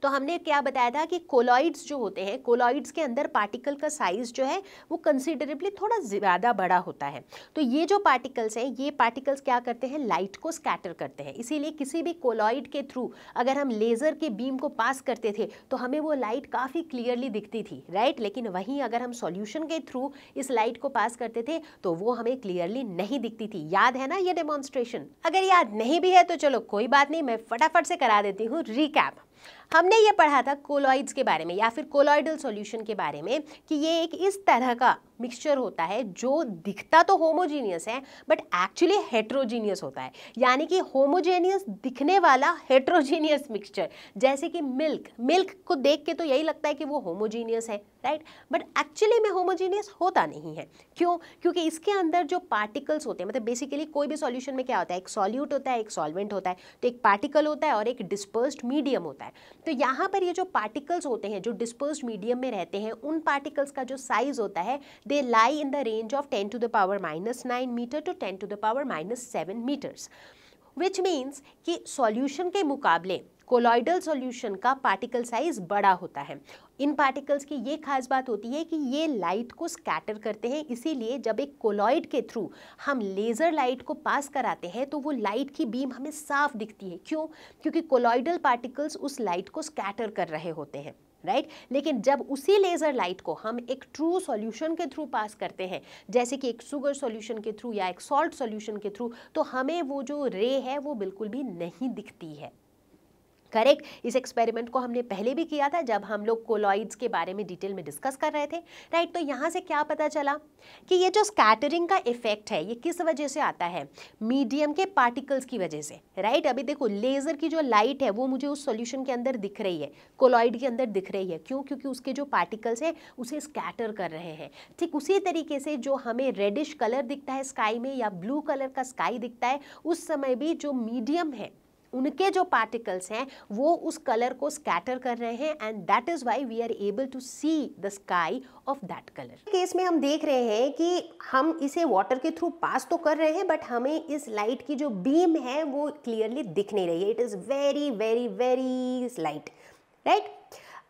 A: तो हमने क्या बताया था कि कोलॉइड्स जो होते हैं कोलॉइड्स के अंदर पार्टिकल का साइज़ जो है वो कंसिडरेबली थोड़ा ज़्यादा बड़ा होता है तो ये जो पार्टिकल्स हैं ये पार्टिकल्स क्या करते हैं लाइट को स्कैटर करते हैं इसीलिए किसी भी कोलॉइड के थ्रू अगर हम लेज़र के बीम को पास करते थे तो हमें वो लाइट काफ़ी क्लियरली दिखती थी राइट लेकिन वहीं अगर हम सॉल्यूशन के थ्रू इस लाइट को पास करते थे तो वो हमें क्लियरली नहीं दिखती थी याद है ना ये डेमॉन्स्ट्रेशन अगर याद नहीं भी है तो चलो कोई बात नहीं मैं फटाफट से करा देती हूँ रिकैप हमने ये पढ़ा था कोलॉइड्स के बारे में या फिर कोलॉइडल सॉल्यूशन के बारे में कि ये एक इस तरह का मिक्सचर होता है जो दिखता तो होमोजीनियस है बट एक्चुअली हेट्रोजीनियस होता है यानी कि होमोजेनियस दिखने वाला हेट्रोजीनियस मिक्सचर जैसे कि मिल्क मिल्क को देख के तो यही लगता है कि वो होमोजीनियस है राइट बट एक्चुअली में होमोजीनियस होता नहीं है क्यों क्योंकि इसके अंदर जो पार्टिकल्स होते हैं मतलब बेसिकली कोई भी सॉल्यूशन में क्या होता है एक सॉल्यूट होता है एक सॉल्वेंट होता है तो एक पार्टिकल होता है और एक डिस्पर्स्ड मीडियम होता है तो यहाँ पर ये जो पार्टिकल्स होते हैं जो डिस्पर्स मीडियम में रहते हैं उन पार्टिकल्स का जो साइज होता है they lie in the range of ten to the power minus nine metre to ten to the power minus seven metres which means कि सॉल्यूशन के मुकाबले कोलॉइडल सॉल्यूशन का पार्टिकल साइज बड़ा होता है इन पार्टिकल्स की ये खास बात होती है कि ये लाइट को स्कैटर करते हैं इसीलिए जब एक कोलॉइड के थ्रू हम लेज़र लाइट को पास कराते हैं तो वो लाइट की बीम हमें साफ दिखती है क्यों क्योंकि कोलॉइडल पार्टिकल्स उस लाइट को स्कैटर कर रहे होते हैं राइट right? लेकिन जब उसी लेज़र लाइट को हम एक ट्रू सॉल्यूशन के थ्रू पास करते हैं जैसे कि एक सुगर सॉल्यूशन के थ्रू या एक सॉल्ट सॉल्यूशन के थ्रू तो हमें वो जो रे है वो बिल्कुल भी नहीं दिखती है करेक्ट इस एक्सपेरिमेंट को हमने पहले भी किया था जब हम लोग कोलॉइड्स के बारे में डिटेल में डिस्कस कर रहे थे राइट तो यहाँ से क्या पता चला कि ये जो स्कैटरिंग का इफेक्ट है ये किस वजह से आता है मीडियम के पार्टिकल्स की वजह से राइट अभी देखो लेज़र की जो लाइट है वो मुझे उस सोल्यूशन के अंदर दिख रही है कोलॉइड के अंदर दिख रही है क्यों क्योंकि उसके जो पार्टिकल्स है उसे स्कैटर कर रहे हैं ठीक उसी तरीके से जो हमें रेडिश कलर दिखता है स्काई में या ब्लू कलर का स्काई दिखता है उस समय भी जो मीडियम है उनके जो पार्टिकल्स हैं वो उस कलर को स्कैटर कर रहे हैं and that is why we are able to see the sky of that colour case में हम देख रहे हैं कि हम इसे वाटर के थ्रू पास तो कर रहे हैं बट हमें इस लाइट की जो बीम है वो क्लियरली दिख नहीं रही है it is very very very light right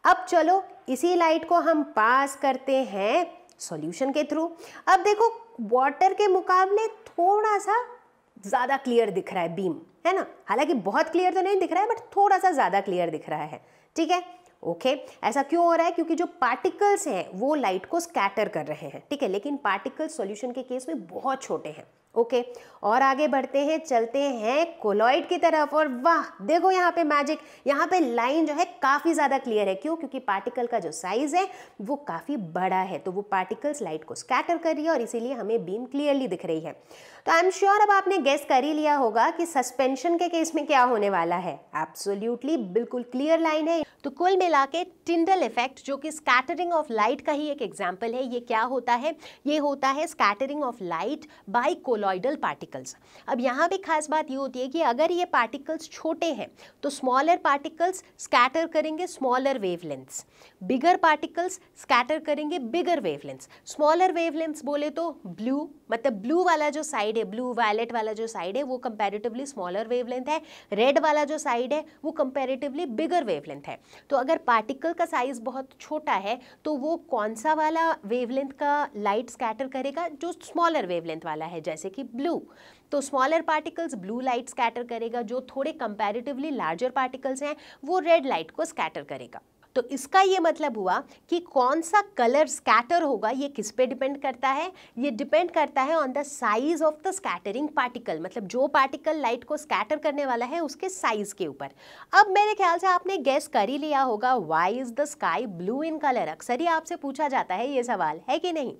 A: अब चलो इसी लाइट को हम पास करते हैं सोल्यूशन के थ्रू अब देखो वाटर के मुकाबले थोड़ा सा ज़्यादा क्लियर दिख रहा है बीम है ना हालांकि बहुत क्लियर तो नहीं दिख रहा है बट थोड़ा सा ज़्यादा क्लियर दिख रहा है ठीक है ओके okay. ऐसा क्यों हो रहा है क्योंकि जो पार्टिकल्स हैं वो लाइट को स्कैटर कर रहे हैं ठीक है लेकिन पार्टिकल सॉल्यूशन के केस में बहुत छोटे हैं ओके okay. और आगे बढ़ते हैं चलते हैं कोलॉइड की तरफ और वाह देखो यहाँ पे मैजिक यहाँ पे लाइन जो है काफ़ी ज़्यादा क्लियर है क्यों क्योंकि पार्टिकल का जो साइज़ है वो काफ़ी बड़ा है तो वो पार्टिकल्स लाइट को स्कैटर कर रही है और इसीलिए हमें बीम क्लियरली दिख रही है तो आई एम श्योर अब आपने गेस कर ही लिया होगा कि सस्पेंशन के केस में क्या होने वाला है एब्सोल्यूटली बिल्कुल क्लियर लाइन है तो कुल मिला के टिंडल इफेक्ट जो कि स्कैटरिंग ऑफ लाइट का ही एक एग्जाम्पल है ये क्या होता है ये होता है scattering of light by colloidal particles अब यहाँ भी खास बात ये होती है कि अगर ये पार्टिकल्स छोटे हैं तो स्मॉलर पार्टिकल्स स्कैटर करेंगे smaller wave bigger particles scatter करेंगे बिगर वेव स्मॉलर वेव बोले तो ब्लू मतलब ब्लू वाला जो साइड साइड है ब्लू वायलेट वाला जो साइड है वो कंपेरेटिवली स्मॉलर वेवलेंथ है रेड वाला जो साइड है वो कंपेरेटिवली बिगर वेवलेंथ है तो अगर पार्टिकल का साइज बहुत छोटा है तो वो कौन सा वाला वेवलेंथ का लाइट स्कैटर करेगा जो स्मॉलर वेवलेंथ वाला है जैसे कि ब्लू तो smaller particles blue light scatter करेगा जो थोड़े कंपेरेटिवली लार्जर पार्टिकल्स हैं वो रेड लाइट को स्कैटर करेगा तो इसका ये मतलब हुआ कि कौन सा कलर स्कैटर होगा ये किस पे डिपेंड करता है ये डिपेंड करता है on the size of the scattering particle मतलब जो पार्टिकल लाइट को स्कैटर करने वाला है उसके साइज के ऊपर अब मेरे ख्याल से आपने गैस कर ही लिया होगा why is the sky blue in colour अक्सर ही आपसे पूछा जाता है ये सवाल है कि नहीं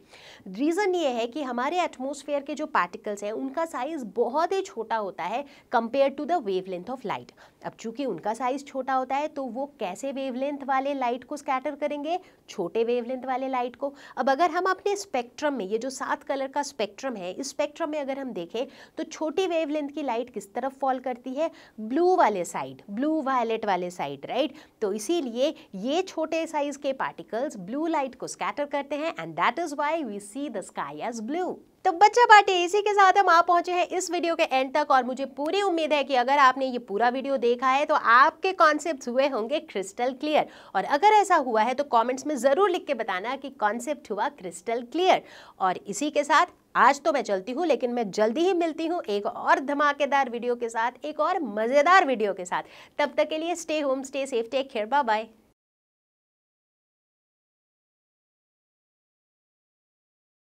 A: रीज़न ये है कि हमारे एटमोसफेयर के जो पार्टिकल्स हैं उनका साइज़ बहुत ही छोटा होता है compare to the wavelength of light अब चूंकि उनका साइज़ छोटा होता है तो वो कैसे वेवलेंथ वाले वाले लाइट को स्कैटर करेंगे छोटे वेवलेंथ वाले लाइट को अब अगर हम अपने स्पेक्ट्रम में ये जो सात कलर का स्पेक्ट्रम है इस स्पेक्ट्रम में अगर हम देखें तो छोटी वेवलेंथ की लाइट किस तरफ फॉल करती है ब्लू वाले साइड ब्लू वायलेट वाले साइड राइट तो इसीलिए ये छोटे साइज के पार्टिकल्स ब्लू लाइट को स्कैटर करते हैं and that is why we see the sky as blue तो बच्चा पार्टी इसी के साथ हम आप पहुंचे हैं इस वीडियो के एंड तक और मुझे पूरी उम्मीद है कि अगर आपने ये पूरा वीडियो देखा है तो आपके कॉन्सेप्ट हुए होंगे क्रिस्टल क्लियर और अगर ऐसा हुआ है तो कमेंट्स में ज़रूर लिख के बताना कि कॉन्सेप्ट हुआ क्रिस्टल क्लियर और इसी के साथ आज तो मैं चलती हूँ लेकिन मैं जल्दी ही मिलती हूँ एक और धमाकेदार वीडियो के साथ एक और मज़ेदार वीडियो के साथ तब तक के लिए stay home stay safe take care bye